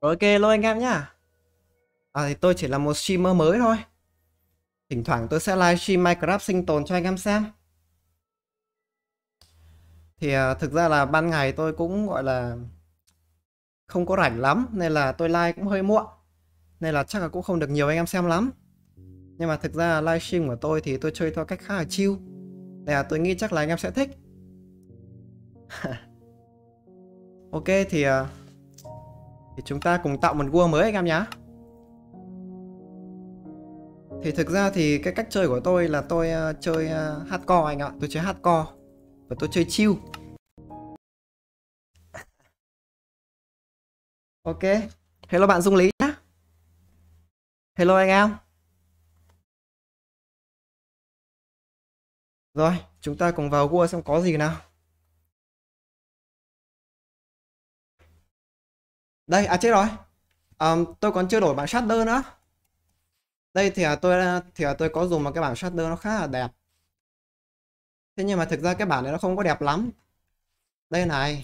Rồi ok lôi anh em nhá. À thì tôi chỉ là một streamer mới thôi. Thỉnh thoảng tôi sẽ livestream Minecraft sinh tồn cho anh em xem. Thì à, thực ra là ban ngày tôi cũng gọi là không có rảnh lắm nên là tôi like cũng hơi muộn. Nên là chắc là cũng không được nhiều anh em xem lắm. Nhưng mà thực ra livestream của tôi thì tôi chơi theo cách khá là chill. Nên là tôi nghĩ chắc là anh em sẽ thích. ok thì à, thì chúng ta cùng tạo một vua mới anh em nhá Thì thực ra thì cái cách chơi của tôi là tôi uh, chơi uh, hardcore anh ạ Tôi chơi hardcore Và tôi chơi chill Ok Hello bạn Dung Lý nhá Hello anh em Rồi chúng ta cùng vào vua xem có gì nào đây à chết rồi à, tôi còn chưa đổi bản shader nữa đây thì à, tôi thì à, tôi có dùng một cái bản shader nó khá là đẹp thế nhưng mà thực ra cái bản này nó không có đẹp lắm đây này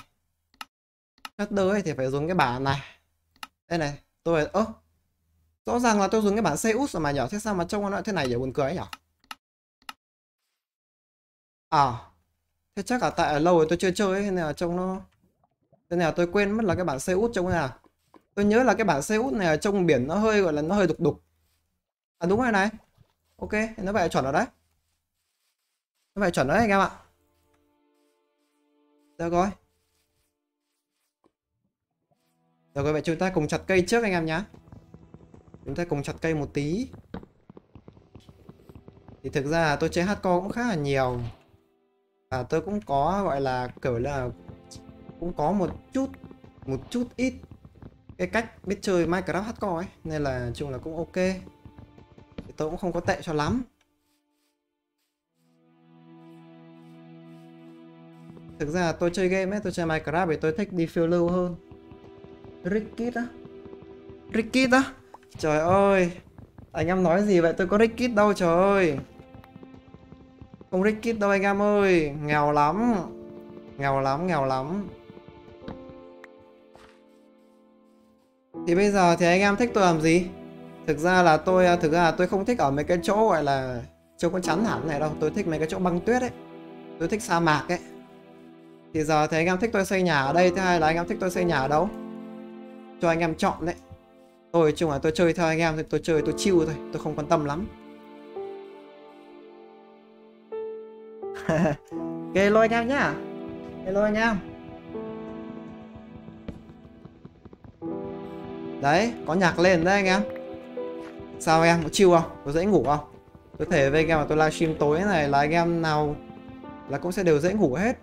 shader ấy thì phải dùng cái bản này đây này tôi ơ rõ ràng là tôi dùng cái bản Seus mà nhỏ thế sao mà trông nó thế này nhỉ buồn cười ấy nhở à thế chắc là tại lâu rồi tôi chưa chơi ấy, nên là trông nó Thế nào tôi quên mất là cái bản xe út trông thế nào. Tôi nhớ là cái bản xe út này trong biển nó hơi gọi là nó hơi đục đục. À đúng rồi này. Ok, nó vậy chuẩn rồi đấy. Nó vậy chuẩn rồi đấy anh em ạ. Được rồi. Được rồi, vậy chúng ta cùng chặt cây trước anh em nhé. Chúng ta cùng chặt cây một tí. Thì thực ra tôi chơi hardcore cũng khá là nhiều. Và tôi cũng có gọi là kiểu là cũng có một chút một chút ít cái cách biết chơi Minecraft hardcore ấy nên là chung là cũng ok thì tôi cũng không có tệ cho lắm thực ra tôi chơi game ấy tôi chơi Minecraft thì tôi thích đi phiêu lưu hơn Rickit á Rickit á trời ơi anh em nói gì vậy tôi có Rickit đâu trời ơi không Rickit đâu anh em ơi nghèo lắm nghèo lắm nghèo lắm Thì bây giờ thì anh em thích tôi làm gì? Thực ra là tôi thực ra là tôi không thích ở mấy cái chỗ gọi là chỗ có chắn hẳn này đâu, tôi thích mấy cái chỗ băng tuyết ấy. Tôi thích sa mạc ấy. Thì giờ thì anh em thích tôi xây nhà ở đây thứ hai là anh em thích tôi xây nhà ở đâu? Cho anh em chọn đấy. Tôi chung là tôi chơi theo anh em thì tôi chơi tôi chill thôi, tôi không quan tâm lắm. ok lôi anh em nhá. Hello anh em. Đấy, có nhạc lên đấy anh em Sao em, có chill không? Có dễ ngủ không? Tôi thể với anh em mà tôi livestream tối này là anh em nào là cũng sẽ đều dễ ngủ hết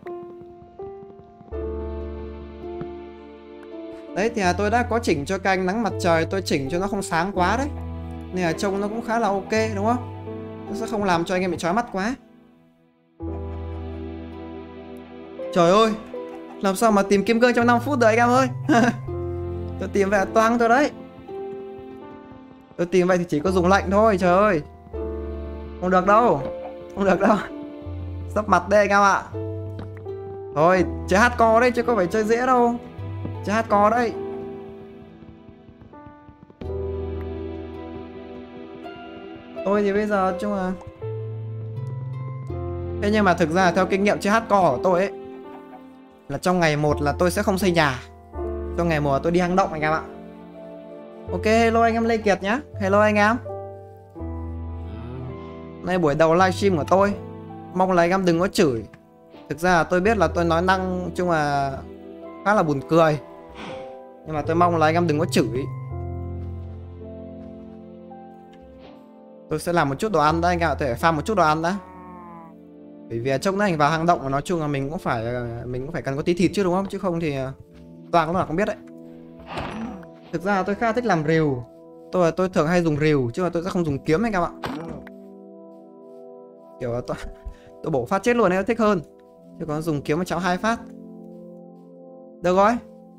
Đấy thì à, tôi đã có chỉnh cho canh nắng mặt trời Tôi chỉnh cho nó không sáng quá đấy Nên là trông nó cũng khá là ok đúng không? Nó sẽ không làm cho anh em bị chói mắt quá Trời ơi Làm sao mà tìm kiếm gương trong 5 phút được anh em ơi Tôi tìm về toang tôi đấy Tôi tìm vậy thì chỉ có dùng lạnh thôi trời ơi Không được đâu Không được đâu Sắp mặt đây anh em ạ Thôi chơi hát co đấy chứ có phải chơi dễ đâu Chơi hát co đấy Tôi thì bây giờ chung là Thế nhưng mà thực ra theo kinh nghiệm chơi hát co của tôi ấy Là trong ngày một là tôi sẽ không xây nhà cho ngày mùa tôi đi hang động anh em ạ Ok hello anh em Lê Kiệt nhá Hello anh em Nay buổi đầu livestream của tôi Mong là anh em đừng có chửi Thực ra tôi biết là tôi nói năng chung là khá là buồn cười Nhưng mà tôi mong là anh em đừng có chửi Tôi sẽ làm một chút đồ ăn đã anh em ạ, thể pha một chút đồ ăn đã Bởi vì trong này vào hang động mà nói chung là mình cũng phải mình cũng phải cần có tí thịt chứ đúng không? Chứ không thì toàn lúc nào không biết đấy thực ra tôi khá thích làm rìu tôi tôi thường hay dùng rìu chứ mà tôi sẽ không dùng kiếm hay các bạn kiểu là tôi tôi bổ phát chết luôn ấy thích hơn chứ còn dùng kiếm mà cháu hai phát được rồi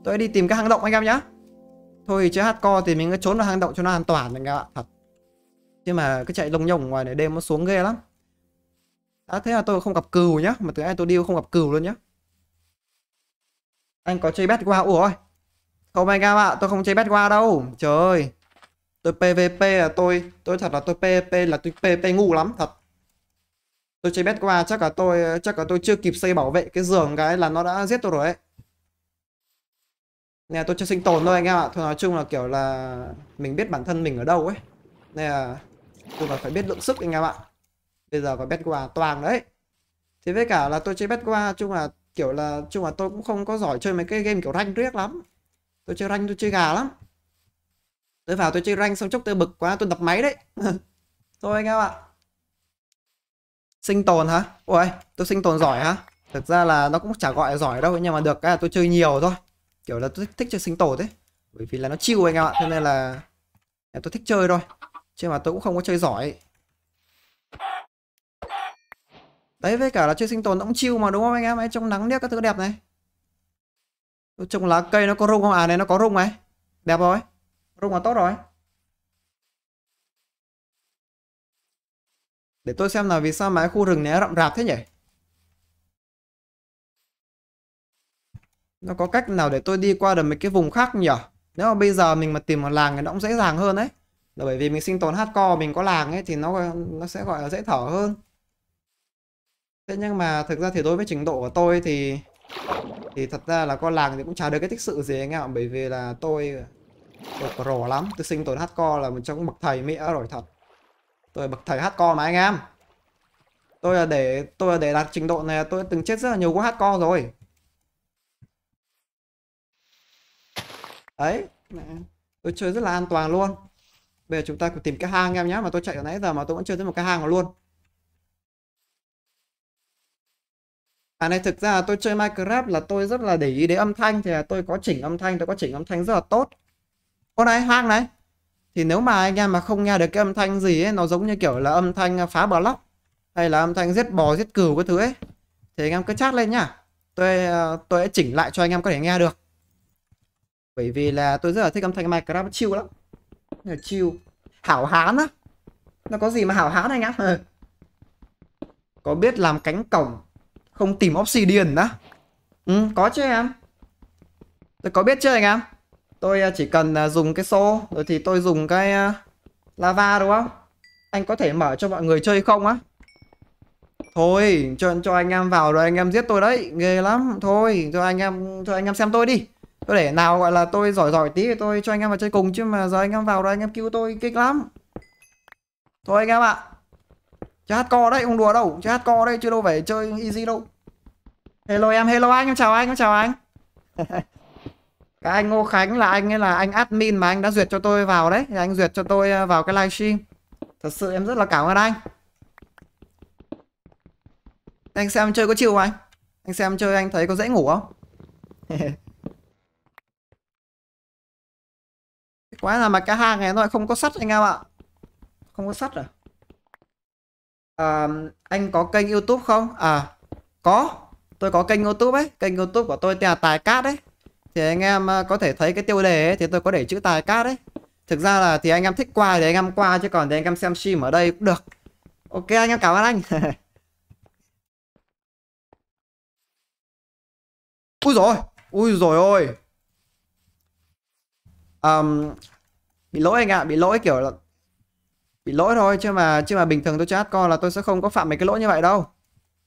tôi đi tìm các hang động anh em nhá thôi chơi hardcore thì mình cứ trốn vào hang động cho nó an toàn anh em ạ thật chứ mà cứ chạy lông nhồng ngoài này đêm nó xuống ghê lắm à, thế là tôi không gặp cừu nhá mà từ ai tôi đi không gặp cừu luôn nhá anh có chơi bet qua ủa ôi không anh em ạ tôi không chơi bet qua đâu trời ơi tôi pvp là tôi tôi thật là tôi pvp là tôi pvp ngu lắm thật tôi chơi bet qua chắc là tôi chắc là tôi chưa kịp xây bảo vệ cái giường cái là nó đã giết tôi rồi ấy nè tôi chưa sinh tồn thôi anh em ạ thôi nói chung là kiểu là mình biết bản thân mình ở đâu ấy nè tôi phải biết lượng sức anh em ạ bây giờ có bet qua toàn đấy thế với cả là tôi chơi bet qua chung là kiểu là chung là tôi cũng không có giỏi chơi mấy cái game kiểu rank riết lắm tôi chơi rank tôi chơi gà lắm tôi vào tôi chơi rank xong chốc tôi bực quá tôi đập máy đấy thôi anh em ạ sinh tồn hả ôi tôi sinh tồn giỏi hả thực ra là nó cũng chả gọi là giỏi đâu nhưng mà được cái là tôi chơi nhiều thôi kiểu là tôi thích, chơi sinh tồn đấy bởi vì là nó chill anh em ạ cho nên là tôi thích chơi thôi chứ mà tôi cũng không có chơi giỏi đấy với cả là chơi sinh tồn nó cũng chiêu mà đúng không anh em ấy trong nắng điếc các thứ đẹp này trồng lá cây nó có rung không à này nó có rung này đẹp rồi rung là tốt rồi để tôi xem là vì sao mà khu rừng này rậm rạp thế nhỉ nó có cách nào để tôi đi qua được mấy cái vùng khác nhỉ nếu mà bây giờ mình mà tìm một làng thì nó cũng dễ dàng hơn đấy là bởi vì mình sinh tồn hardcore mình có làng ấy thì nó nó sẽ gọi là dễ thở hơn Thế nhưng mà thực ra thì đối với trình độ của tôi thì thì thật ra là con làng thì cũng chả được cái tích sự gì anh em ạ bởi vì là tôi tôi pro lắm tôi sinh tồn hardcore là một trong bậc thầy mẹ rồi thật tôi bậc thầy hardcore mà anh em tôi là để tôi là để đạt trình độ này tôi từng chết rất là nhiều quá hardcore rồi đấy tôi chơi rất là an toàn luôn bây giờ chúng ta cùng tìm cái hang em nhé mà tôi chạy ở nãy giờ mà tôi vẫn chưa thấy một cái hang nào luôn À này thực ra tôi chơi Minecraft là tôi rất là để ý đến âm thanh thì là tôi có chỉnh âm thanh, tôi có chỉnh âm thanh rất là tốt. Con này hang này thì nếu mà anh em mà không nghe được cái âm thanh gì ấy, nó giống như kiểu là âm thanh à, phá block hay là âm thanh giết bò giết cừu cái thứ ấy thì anh em cứ chat lên nhá. Tôi à, tôi sẽ chỉnh lại cho anh em có thể nghe được. Bởi vì là tôi rất là thích âm thanh Minecraft chill lắm. Là chill. Hảo hán á. Nó có gì mà hảo hán anh em? có biết làm cánh cổng không tìm obsidian á Ừ có chứ em Tôi có biết chưa anh em Tôi à, chỉ cần à, dùng cái xô Rồi thì tôi dùng cái à, lava đúng không Anh có thể mở cho mọi người chơi không á Thôi cho, cho anh em vào rồi anh em giết tôi đấy Ghê lắm Thôi cho anh em cho anh em xem tôi đi Tôi để nào gọi là tôi giỏi giỏi tí thì tôi cho anh em vào chơi cùng Chứ mà giờ anh em vào rồi anh em cứu tôi kích lắm Thôi anh em ạ à. Chơi hardcore đấy, không đùa đâu, chơi hardcore đấy chưa đâu phải chơi easy đâu. Hello em, hello anh, em chào anh, em chào anh. cái anh Ngô Khánh là anh ấy là anh admin mà anh đã duyệt cho tôi vào đấy, anh duyệt cho tôi à, vào cái livestream. Thật sự em rất là cảm ơn anh. Anh xem chơi có chịu không anh? Anh xem chơi anh thấy có dễ ngủ không? Quá là mà cái hang này nó lại không có sắt anh em ạ. Không có sắt à? à, anh có kênh youtube không à có tôi có kênh youtube ấy kênh youtube của tôi tên là tài cát đấy thì anh em ờ, có thể thấy cái tiêu đề ấy thì tôi có để chữ tài cát đấy thực ra là thì anh em thích qua thì anh em qua chứ còn thì anh em xem stream ở đây cũng được ok anh em cảm ơn anh ui rồi ui rồi ôi um, bị lỗi anh ạ à, bị lỗi kiểu là bị lỗi thôi chứ mà chứ mà bình thường tôi chat con là tôi sẽ không có phạm mấy cái lỗi như vậy đâu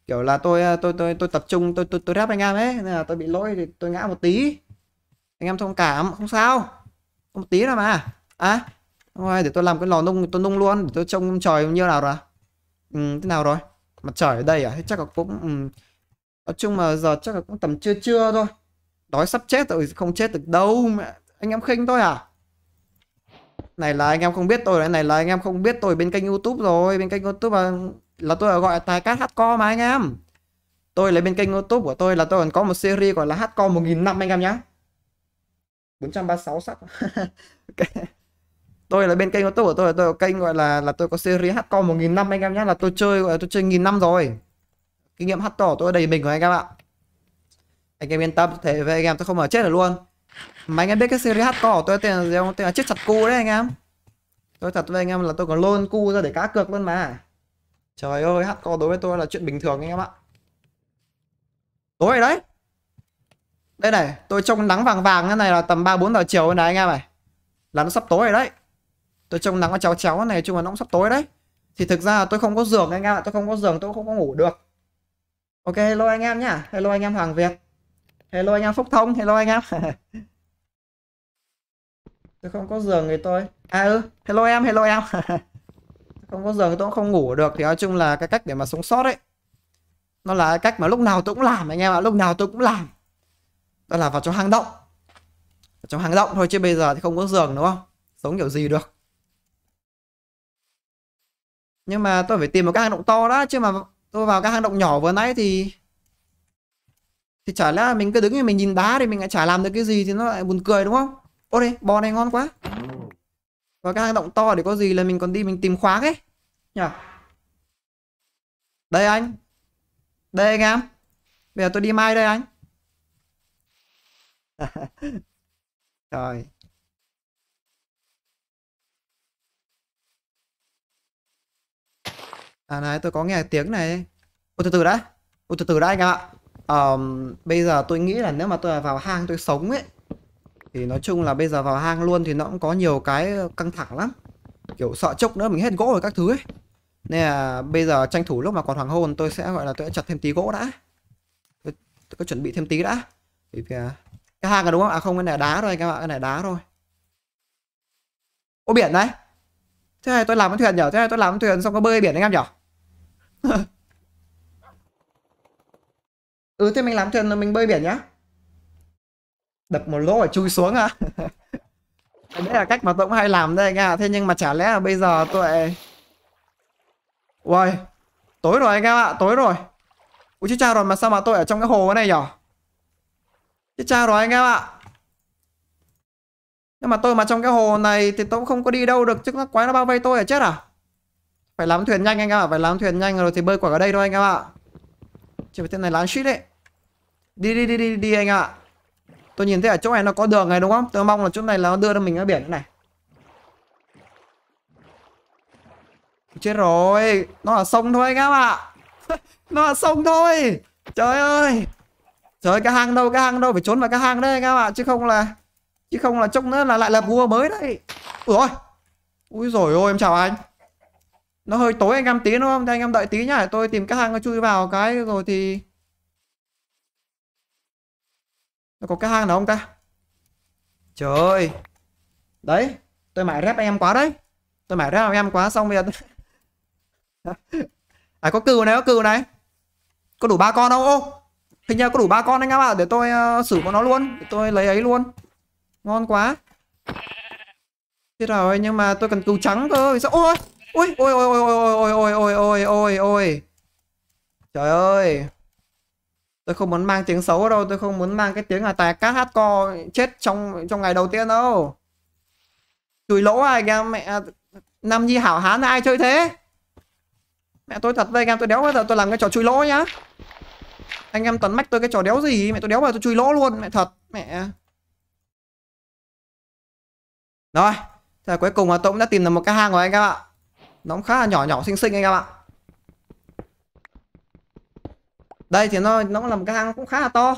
kiểu là tôi à, tôi tôi tôi tập trung tôi tôi tôi rap anh em ấy nên là tôi bị lỗi thì tôi ngã một tí anh em thông cảm không sao không một tí nào mà à thôi để tôi làm cái lò nung tôi nung luôn để tôi trông trời như nào rồi à? ừ, thế nào rồi mặt trời ở đây à thế chắc là cũng ừ. nói chung mà giờ chắc là cũng tầm trưa trưa thôi đói sắp chết rồi không chết được đâu mà anh em khinh thôi à này là anh em không biết tôi đấy này là anh em không biết tôi bên kênh youtube rồi bên kênh youtube là, là tôi gọi là tài cát hardcore mà anh em tôi lấy bên kênh youtube của tôi là tôi còn có một series gọi là hardcore một nghìn năm anh em nhá 436 sắc okay. tôi là bên kênh youtube của tôi là tôi có kênh gọi là là tôi có series hardcore một nghìn năm anh em nhá là tôi chơi gọi là tôi chơi nghìn năm rồi kinh nghiệm hardcore tôi đầy mình rồi anh em ạ anh em yên tâm thế với anh em tôi không ở chết được luôn mà anh em biết cái series hardcore của tôi tên là gì không? Tên là chết chặt cu đấy anh em Tôi thật với anh em là tôi còn lôn cu ra để cá cược luôn mà Trời ơi hardcore đối với tôi là chuyện bình thường anh em ạ Tối rồi đấy Đây này tôi trông nắng vàng vàng cái này là tầm 3-4 giờ chiều này anh em này Là nó sắp tối rồi đấy Tôi trông nắng có chéo chéo này chung là nó cũng sắp tối đấy Thì thực ra là tôi không có giường anh em ạ Tôi không có giường tôi không có ngủ được Ok hello anh em nhá Hello anh em Hoàng Việt Hello anh em Phúc Thông Hello anh em tôi không có giường thì tôi à ừ hello em hello em không có giường tôi cũng không ngủ được thì nói chung là cái cách để mà sống sót ấy nó là cái cách mà lúc nào tôi cũng làm anh em ạ lúc nào tôi cũng làm đó là vào trong hang động vào trong hang động thôi chứ bây giờ thì không có giường đúng không sống kiểu gì được nhưng mà tôi phải tìm một cái hang động to đó chứ mà tôi vào cái hang động nhỏ vừa nãy thì thì chả lẽ mình cứ đứng như mình nhìn đá thì mình lại chả làm được cái gì thì nó lại buồn cười đúng không ôi đây bò này ngon quá và các hang động to để có gì là mình còn đi mình tìm khoáng ấy nhỉ đây anh đây anh em bây giờ tôi đi mai đây anh trời à này tôi có nghe tiếng này ô từ từ đã ô từ từ đã anh ạ um, bây giờ tôi nghĩ là nếu mà tôi vào hang tôi sống ấy thì nói chung là bây giờ vào hang luôn thì nó cũng có nhiều cái căng thẳng lắm kiểu sợ chốc nữa mình hết gỗ rồi các thứ ấy nên là bây giờ tranh thủ lúc mà còn hoàng hôn tôi sẽ gọi là tôi sẽ chặt thêm tí gỗ đã tôi, tôi có chuẩn bị thêm tí đã thì à, cái hang là đúng không à không cái này đá rồi các bạn cái này đá rồi ô biển đấy thế này tôi làm con thuyền nhở thế này tôi làm con thuyền xong có bơi biển anh em nhở ừ thế mình làm thuyền là mình bơi biển nhá đập một lỗ rồi chui xuống à đấy là cách mà tôi cũng hay làm đây anh à thế nhưng mà chả lẽ là bây giờ tôi ui tối rồi anh em ạ à, tối rồi ui chứ cha rồi mà sao mà tôi ở trong cái hồ này nhở chứ cha rồi anh em ạ à. nhưng mà tôi mà trong cái hồ này thì tôi cũng không có đi đâu được chứ nó quái nó bao vây tôi ở à chết à phải lắm thuyền nhanh anh em ạ à. phải lắm thuyền nhanh rồi thì bơi quả ở đây thôi anh em ạ à. chỉ phải thế này lán suýt đấy đi đi đi đi đi anh ạ à tôi nhìn thấy ở chỗ này nó có đường này đúng không tôi mong là chỗ này là nó đưa cho mình ra biển này chết rồi nó là sông thôi anh em ạ nó là sông thôi trời ơi trời ơi, cái hang đâu cái hang đâu phải trốn vào cái hang đấy anh em ạ chứ không là chứ không là chốc nữa là lại lập vua mới đấy ủa ôi ui rồi ôi em chào anh nó hơi tối anh em tí đúng không thì anh em đợi tí nhá tôi tìm cái hang nó chui vào cái rồi thì nó có cái hang nào không ta trời ơi đấy tôi mãi rep em quá đấy tôi mãi rep em quá xong bây giờ à có cừu này có cừu này có đủ ba con không ô hình như có đủ ba con anh em ạ à. để tôi uh, xử bọn nó luôn để tôi lấy ấy luôn ngon quá thế rồi nhưng mà tôi cần cừu trắng cơ sao ôi ôi ôi ôi ôi ôi ôi ôi ôi ôi ôi ôi trời ơi tôi không muốn mang tiếng xấu đâu tôi không muốn mang cái tiếng là tài cát hát co chết trong trong ngày đầu tiên đâu chùi lỗ ai anh em mẹ à, nam nhi hảo hán ai chơi thế mẹ tôi thật đây anh em tôi đéo bây giờ tôi làm cái trò chui lỗ nhá anh em tấn mách tôi cái trò đéo gì mẹ tôi đéo vào tôi chui lỗ luôn mẹ thật mẹ rồi thế cuối cùng là tôi cũng đã tìm được một cái hang rồi anh em ạ nó cũng khá là nhỏ nhỏ xinh xinh anh em ạ đây thì nó nó cũng là một cái hang cũng khá là to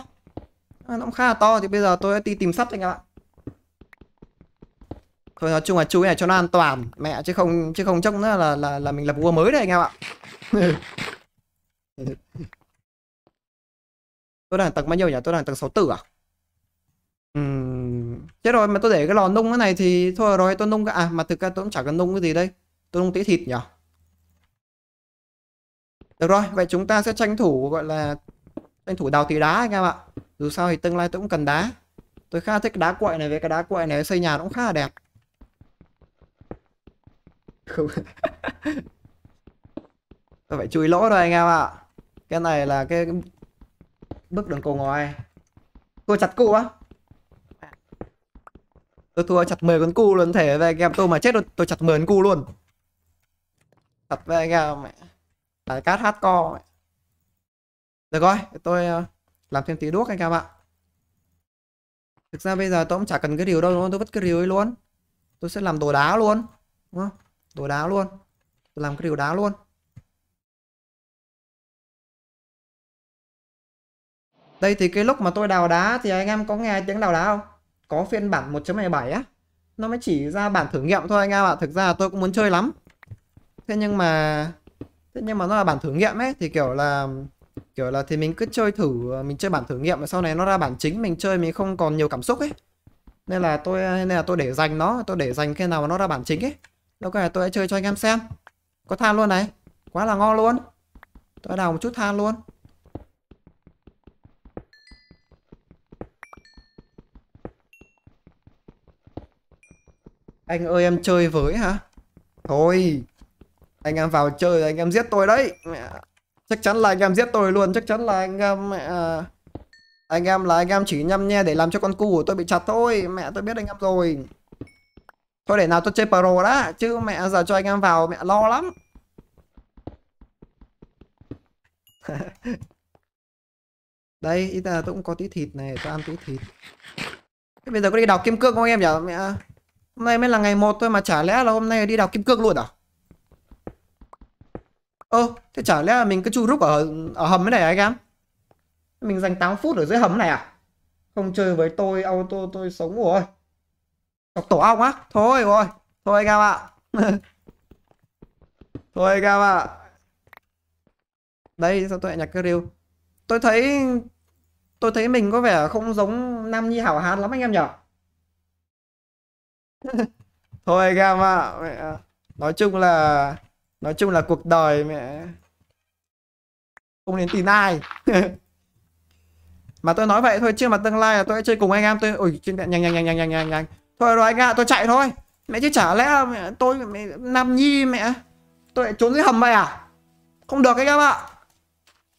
nó cũng khá là to thì bây giờ tôi đi tìm sắt anh em ạ thôi nói chung là chú này cho nó an toàn mẹ chứ không chứ không chắc nữa là là là mình lập vua mới đấy anh em ạ tôi đang tầng bao nhiêu nhỉ tôi đang tầng 64 à uhm. chết rồi mà tôi để cái lò nung cái này thì thôi rồi tôi nung cái à mà thực ra tôi cũng chả cần nung cái gì đây tôi nung tí thịt nhỉ được rồi, vậy chúng ta sẽ tranh thủ gọi là tranh thủ đào tí đá anh em ạ. Dù sao thì tương lai tôi cũng cần đá. Tôi khá thích đá quậy này với cái đá quậy này xây nhà cũng khá là đẹp. Không. tôi phải chui lỗ rồi anh em ạ. Cái này là cái bước đường cầu ngòi. Tôi chặt cụ á. Tôi thua chặt 10 con cu luôn thể về game tôi mà chết tôi, tôi chặt 10 con cu luôn. Thật về anh em mẹ bài cát hardcore được rồi tôi ờ, làm thêm tí đuốc anh em ạ thực ra bây giờ tôi cũng chả cần cái điều đâu đúng tôi vứt cái điều ấy luôn tôi sẽ làm đồ đá luôn đúng không đồ đá luôn tôi làm cái điều đá luôn đây thì cái lúc mà tôi đào đá thì anh em có nghe tiếng đào đá không có phiên bản 1.27 á nó mới chỉ ra bản thử nghiệm thôi anh em ạ thực ra tôi cũng muốn chơi lắm thế nhưng mà thế nhưng mà nó là bản thử nghiệm ấy thì kiểu là kiểu là thì mình cứ chơi thử mình chơi bản thử nghiệm và sau này nó ra bản chính mình chơi mình không còn nhiều cảm xúc ấy nên là tôi nên là tôi để dành nó tôi để dành khi nào mà nó ra bản chính ấy đâu có tôi sẽ chơi cho anh em xem có than luôn này quá là ngon luôn tôi đào một chút than luôn anh ơi em chơi với hả thôi anh em vào chơi anh em giết tôi đấy chắc chắn là anh em giết tôi luôn chắc chắn là anh em mẹ anh em là anh em chỉ nhăm nhe để làm cho con cu của tôi bị chặt thôi mẹ tôi biết anh em rồi thôi để nào tôi chơi pro đã chứ mẹ giờ cho anh em vào mẹ lo lắm đây ít là tôi cũng có tí thịt này tôi ăn tí thịt bây giờ có đi đào kim cương không anh em nhỉ mẹ hôm nay mới là ngày một thôi mà chả lẽ là hôm nay đi đào kim cương luôn à Ơ, thế chả lẽ là mình cứ chui rúc ở ở hầm thế này à anh em? Mình dành 8 phút ở dưới hầm này à? Không chơi với tôi, auto tôi sống rồi. Chọc tổ ong á? Thôi rồi, thôi anh em ạ. thôi anh em ạ. Đây, sao tôi lại nhặt cái rêu? Tôi thấy tôi thấy mình có vẻ không giống Nam Nhi Hảo Hán lắm anh em nhở? thôi anh em ạ. Nói chung là nói chung là cuộc đời mẹ không đến tìm ai mà tôi nói vậy thôi chứ mà tương lai là tôi sẽ chơi cùng anh em tôi ôi nhanh nhanh nhanh nhanh nhanh nhanh nhanh thôi rồi anh ạ à, tôi chạy thôi mẹ chứ chả lẽ mẹ, tôi mẹ, nam nhi mẹ tôi lại trốn dưới hầm vậy à không được anh em ạ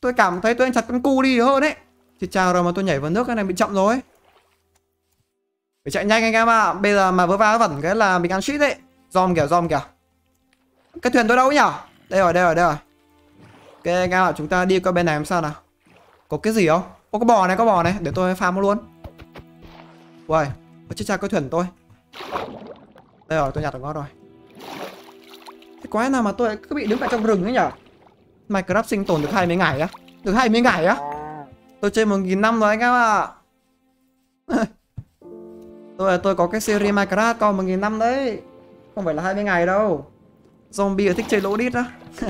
tôi cảm thấy tôi anh chặt con cu đi hơn đấy thì chào rồi mà tôi nhảy vào nước cái này bị chậm rồi phải chạy nhanh anh em ạ bây giờ mà vớ va vẩn cái là mình ăn shit đấy dòm kìa dòm kìa cái thuyền tôi đâu nhỉ? Đây rồi, đây rồi, đây rồi. Ok, Ngao chúng ta đi qua bên này làm sao nào? Có cái gì không? Ô, có bò này, có bò này. Để tôi farm luôn. Uầy, chết cha cái thuyền tôi. Đây rồi, tôi nhặt được ngon rồi. Thế quái nào mà tôi cứ bị đứng tại trong rừng ấy nhỉ? Minecraft sinh tồn được hai mấy ngày á? Được hai mấy ngày á? Tôi chơi một nghìn năm rồi anh em ạ. À. tôi tôi có cái series Minecraft còn một nghìn năm đấy. Không phải là hai mươi ngày đâu. Zombie thích chơi lỗ đít đó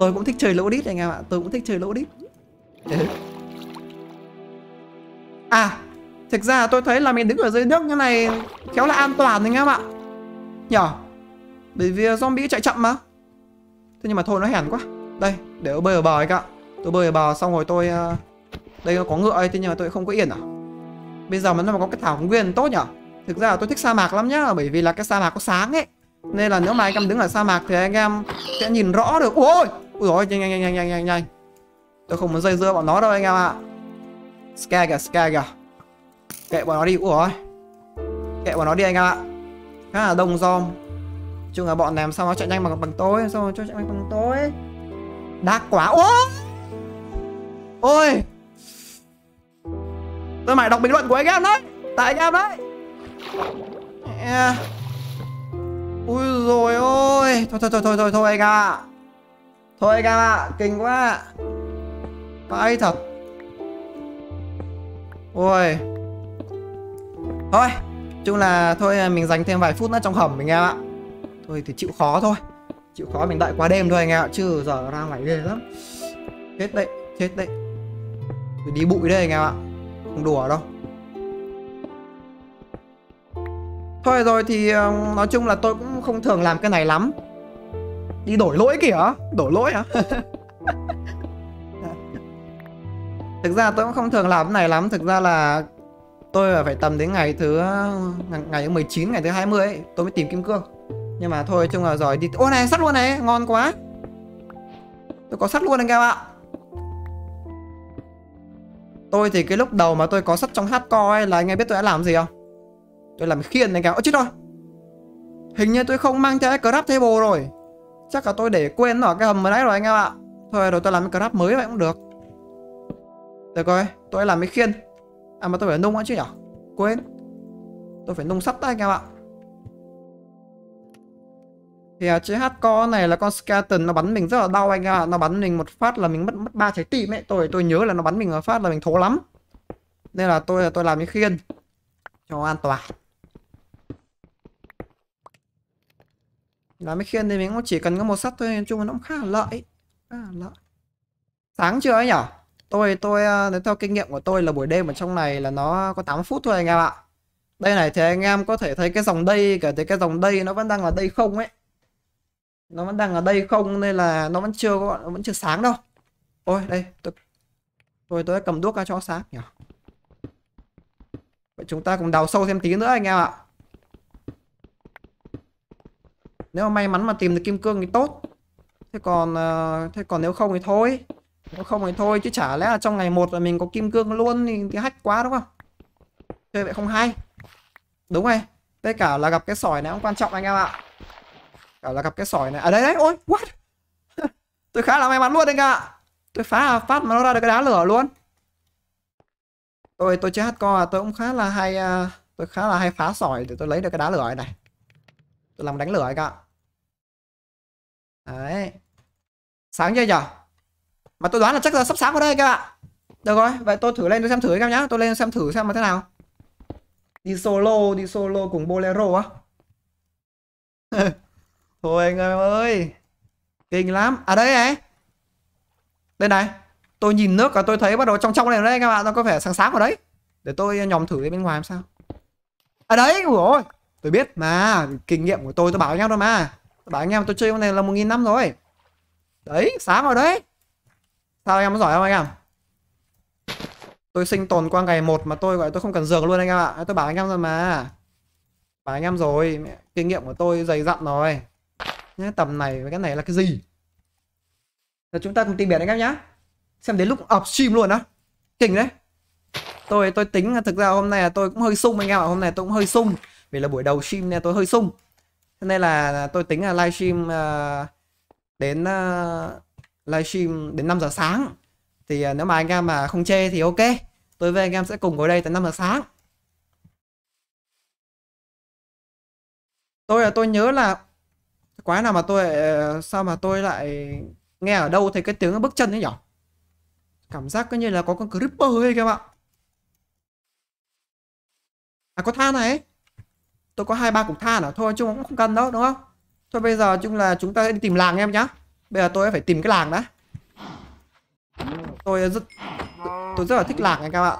Tôi cũng thích chơi lỗ đít anh em ạ Tôi cũng thích chơi lỗ đít À Thực ra tôi thấy là mình đứng ở dưới nước như này Khéo là an toàn anh em ạ Nhỏ. Bởi vì zombie chạy chậm mà Thế nhưng mà thôi nó hèn quá Đây để tôi bơi ở bờ anh ạ Tôi bơi ở bờ xong rồi tôi ờ, Đây có ngựa ấy Thế nhưng mà tôi không có yên à Bây giờ mà nó có cái thảo nguyên tốt nhở Thực ra là tôi thích sa mạc lắm nhá Bởi vì là cái sa mạc có sáng ấy nên là nếu mà anh em đứng ở sa mạc thì anh em sẽ nhìn rõ được. Ôi! Ui dồi, nhanh nhanh nhanh nhanh nhanh nhanh. Tôi không muốn dây dưa bọn nó đâu anh em ạ. À. Scare kìa, scare kìa. Kệ bọn nó đi. Ui dồi. Kệ bọn nó đi anh em ạ. À. Khá là đông dòm. Chung là bọn làm sao nó chạy nhanh bằng bằng tôi, sao nó chạy nhanh bằng tối. Đác quá. Ôi! Ôi! Tôi mày đọc bình luận của anh em đấy. Tại anh em đấy. Yeah. Ui rồi ôi Thôi thôi thôi thôi thôi, thôi anh à Thôi anh em ạ à. Kinh quá ạ Vãi thật Ôi Thôi chung là thôi mình dành thêm vài phút nữa trong hầm mình em ạ Thôi thì chịu khó thôi Chịu khó mình đợi qua đêm thôi anh em ạ Chứ giờ ra ngoài ghê lắm Chết đấy Chết đấy Tôi đi bụi đây anh em ạ Không đùa đâu Thôi rồi thì ờ, nói chung là tôi cũng không thường làm cái này lắm Đi đổi lỗi kìa Đổi lỗi hả Thực ra tôi cũng không thường làm cái này lắm Thực ra là tôi phải tầm đến ngày thứ ờ, ngày thứ 19 ngày thứ 20 ấy tôi mới tìm kim cương nhưng mà thôi chung là rồi đi ô này sắt luôn này ngon quá tôi có sắt luôn anh em ạ tôi thì cái lúc đầu mà tôi có sắt trong hát ấy là anh em biết tôi đã làm gì không Tôi làm khiên này cả, Ơ chết rồi Hình như tôi không mang theo cái crab table rồi Chắc là tôi để quên ở cái hầm mới đấy rồi anh em ạ Thôi rồi tôi làm cái crab mới vậy cũng được Được rồi Tôi làm cái khiên À mà tôi phải nung nữa chứ nhở Quên Tôi phải nung sắp tay anh em ạ thì à, chữ hát con này là con skeleton nó bắn mình rất là đau anh ạ à. nó bắn mình một phát là mình mất mất ba trái tim ấy tôi tôi nhớ là nó bắn mình một phát là mình thố lắm nên là tôi tôi làm cái khiên cho an toàn là mấy khiên thì mình cũng chỉ cần có một sắt thôi nói chung nó cũng khá là lợi khá là lợi sáng chưa ấy nhở tôi tôi à, nếu theo kinh nghiệm của tôi là buổi đêm ở trong này là nó có 8 phút thôi anh em ạ đây này thì anh em có thể thấy cái dòng đây cả thấy cái dòng đây nó vẫn đang là đây không ấy nó vẫn đang ở đây không nên là nó vẫn chưa có nó vẫn chưa sáng đâu ôi đây tôi tôi tôi cầm đuốc ra cho sáng nhở? vậy chúng ta cùng đào sâu thêm tí nữa anh em ạ nếu mà may mắn mà tìm được kim cương thì tốt thế còn ờ, thế còn nếu không thì thôi nếu không thì thôi chứ chả lẽ là trong ngày một là mình có kim cương luôn thì, thì hách quá đúng không chơi vậy không hay đúng rồi tất cả là gặp cái sỏi này cũng quan trọng anh em ạ cả là gặp cái sỏi này ở à, đấy đấy ôi what tôi khá là may mắn luôn anh ạ tôi phá phát mà nó ra được cái đá lửa luôn tôi tôi chơi hardcore à, tôi cũng khá là hay ờ, tôi khá là hay phá sỏi để tôi lấy được cái đá lửa này Tôi làm đánh lửa anh ạ. Đấy. Sáng chưa nhở? Mà tôi đoán là chắc là sắp sáng vào đây các ạ. Được rồi, vậy tôi thử lên tôi xem thử các em nhá. Tôi lên xem thử xem mà thế nào. Đi solo, đi solo cùng Bolero á. Thôi anh em ơi. Kinh lắm. À đây này. Đây này. Tôi nhìn nước và tôi thấy bắt đầu trong trong này đây các bạn. Nó có vẻ sáng sáng vào đấy. Để tôi nhòm thử bên ngoài làm sao. À đấy, ủa Tôi biết mà, kinh nghiệm của tôi tôi bảo anh em thôi mà. Tôi bảo anh em tôi chơi con này là 1.000 năm rồi. Đấy, sáng rồi đấy. Sao anh em giỏi không anh em? Tôi sinh tồn qua ngày một mà tôi gọi tôi không cần giường luôn anh em ạ. Tôi bảo anh em rồi mà. Bảo anh em rồi, kinh nghiệm của tôi dày dặn rồi. tầm này với cái này là cái gì? Rồi chúng ta cùng tìm biển anh em nhé Xem đến lúc off stream luôn á. Kinh đấy. Tôi tôi tính thực ra hôm nay là tôi cũng hơi sung anh em ạ. Hôm nay tôi cũng hơi sung vì là buổi đầu stream nên tôi hơi sung thế nên là tôi tính là livestream uh, à, đến uh, à, livestream đến 5 giờ sáng thì uh, nếu mà anh em mà không chê thì ok tôi với anh em sẽ cùng ngồi đây tới 5 giờ sáng tôi là tôi nhớ là quái nào mà tôi sao mà tôi lại nghe ở đâu thấy cái tiếng bước chân ấy nhỉ cảm giác cứ như là có con creeper ấy các bạn à có than này ấy tôi có hai ba cục than à thôi chung cũng không cần đâu đúng không thôi bây giờ chung là chúng ta sẽ đi tìm làng em nhá bây giờ tôi phải tìm cái làng đã tôi rất tôi rất là thích làng này các bạn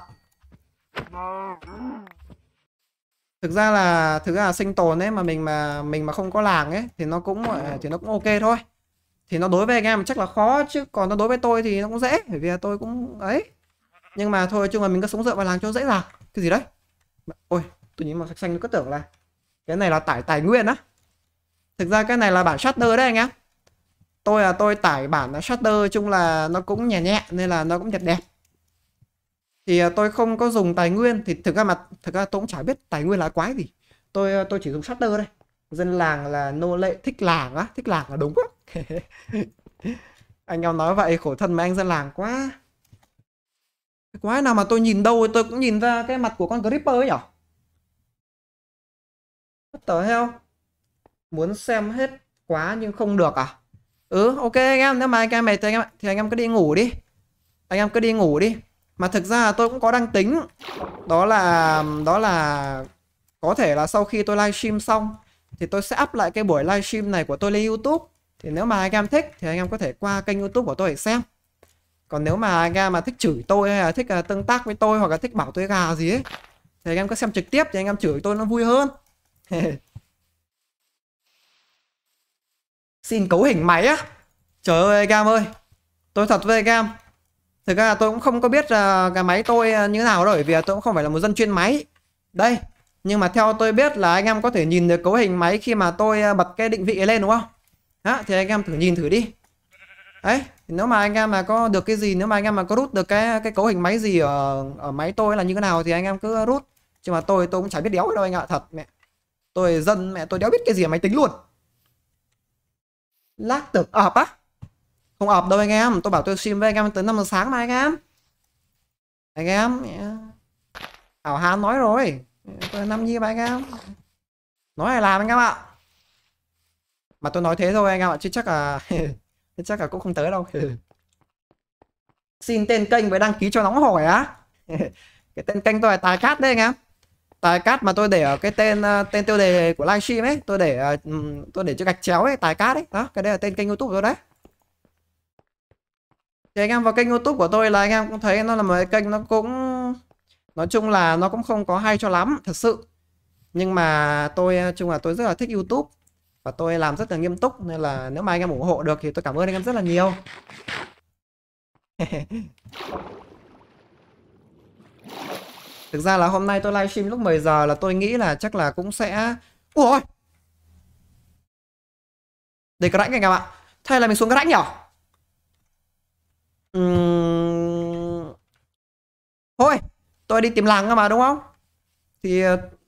thực ra là thực ra là sinh tồn ấy mà mình mà mình mà không có làng ấy thì nó cũng ờ, thì nó cũng ok thôi thì nó đối với anh em chắc là khó chứ còn nó đối với tôi thì nó cũng dễ bởi vì tôi cũng ấy nhưng mà thôi chung là mình cứ sống dựa vào làng cho dễ dàng cái gì đấy ôi tự nhiên mà xanh nó cứ tưởng là cái này là tải tài nguyên á thực ra cái này là bản shutter đấy anh em tôi là tôi tải bản shutter chung là nó cũng nhẹ nhẹ nên là nó cũng đẹp đẹp thì à, tôi không có dùng tài nguyên thì thực ra mặt thực ra tôi cũng chả biết tài nguyên là quái gì tôi à, tôi chỉ dùng shutter đây dân làng là nô lệ thích làng á thích làng là đúng á anh em nói vậy khổ thân mà anh dân làng quá quái nào mà tôi nhìn đâu tôi cũng nhìn ra cái mặt của con creeper ấy nhở tờ heo muốn xem hết quá nhưng không được à ừ ok anh em nếu mà anh em mệt thì anh em thì anh em cứ đi ngủ đi anh em cứ đi ngủ đi mà thực ra tôi cũng có đang tính đó là đó là có thể là sau khi tôi livestream xong thì tôi sẽ up lại cái buổi livestream này của tôi lên YouTube thì nếu mà anh em thích thì anh em có thể qua kênh YouTube của tôi để xem còn nếu mà anh em mà thích chửi tôi hay là thích à, tương tác với tôi hoặc là thích bảo tôi gà gì ấy thì anh em có xem trực tiếp thì anh em chửi tôi nó vui hơn xin cấu hình máy á trời ơi gam ơi tôi thật với gam thực ra tôi cũng không có biết uh, cái máy tôi à, như thế nào đâu vì tôi cũng không phải là một dân chuyên máy đây nhưng mà theo tôi biết là anh em có thể nhìn được cấu hình máy khi mà tôi à, bật cái định vị ấy lên đúng không đó thì anh em thử nhìn thử đi đấy nếu mà anh em mà có được cái gì nếu mà anh em mà có rút được cái cái cấu hình máy gì ở ở máy tôi là như thế nào thì anh em cứ rút chứ mà tôi tôi cũng chả biết đéo đâu anh ạ thật mẹ tôi dân mẹ tôi đéo biết cái gì máy tính luôn lát tưởng ọp á không ọp đâu anh em tôi bảo tôi xin với anh em tới 5 giờ sáng mà anh em anh em ảo hán nói rồi tôi năm như mà anh em nói là làm anh em ạ mà tôi nói thế thôi anh em ạ chứ chắc là chắc là cũng không tới đâu xin tên kênh với đăng ký cho nóng hổi á cái tên kênh tôi là tài cát đấy anh em tài cát mà tôi để ở cái tên ờ, tên tiêu đề của livestream ấy tôi để ờ, tôi để cho gạch chéo ấy tài cát ấy đó cái đây là tên kênh youtube của tôi đấy thì anh em vào kênh youtube của tôi là anh em cũng thấy nó là một cái kênh nó cũng nói chung là nó cũng không có hay cho lắm thật sự nhưng mà tôi ờ, chung là tôi rất là thích youtube và tôi làm rất là nghiêm túc nên là nếu mà anh em ủng hộ được thì tôi cảm ơn anh em rất là nhiều Thực ra là hôm nay tôi livestream lúc 10 giờ là tôi nghĩ là chắc là cũng sẽ Ủa ôi Để cái rãnh anh em ạ Thay là mình xuống cái rãnh nhỉ uhm... Thôi Tôi đi tìm làng cơ mà đúng không Thì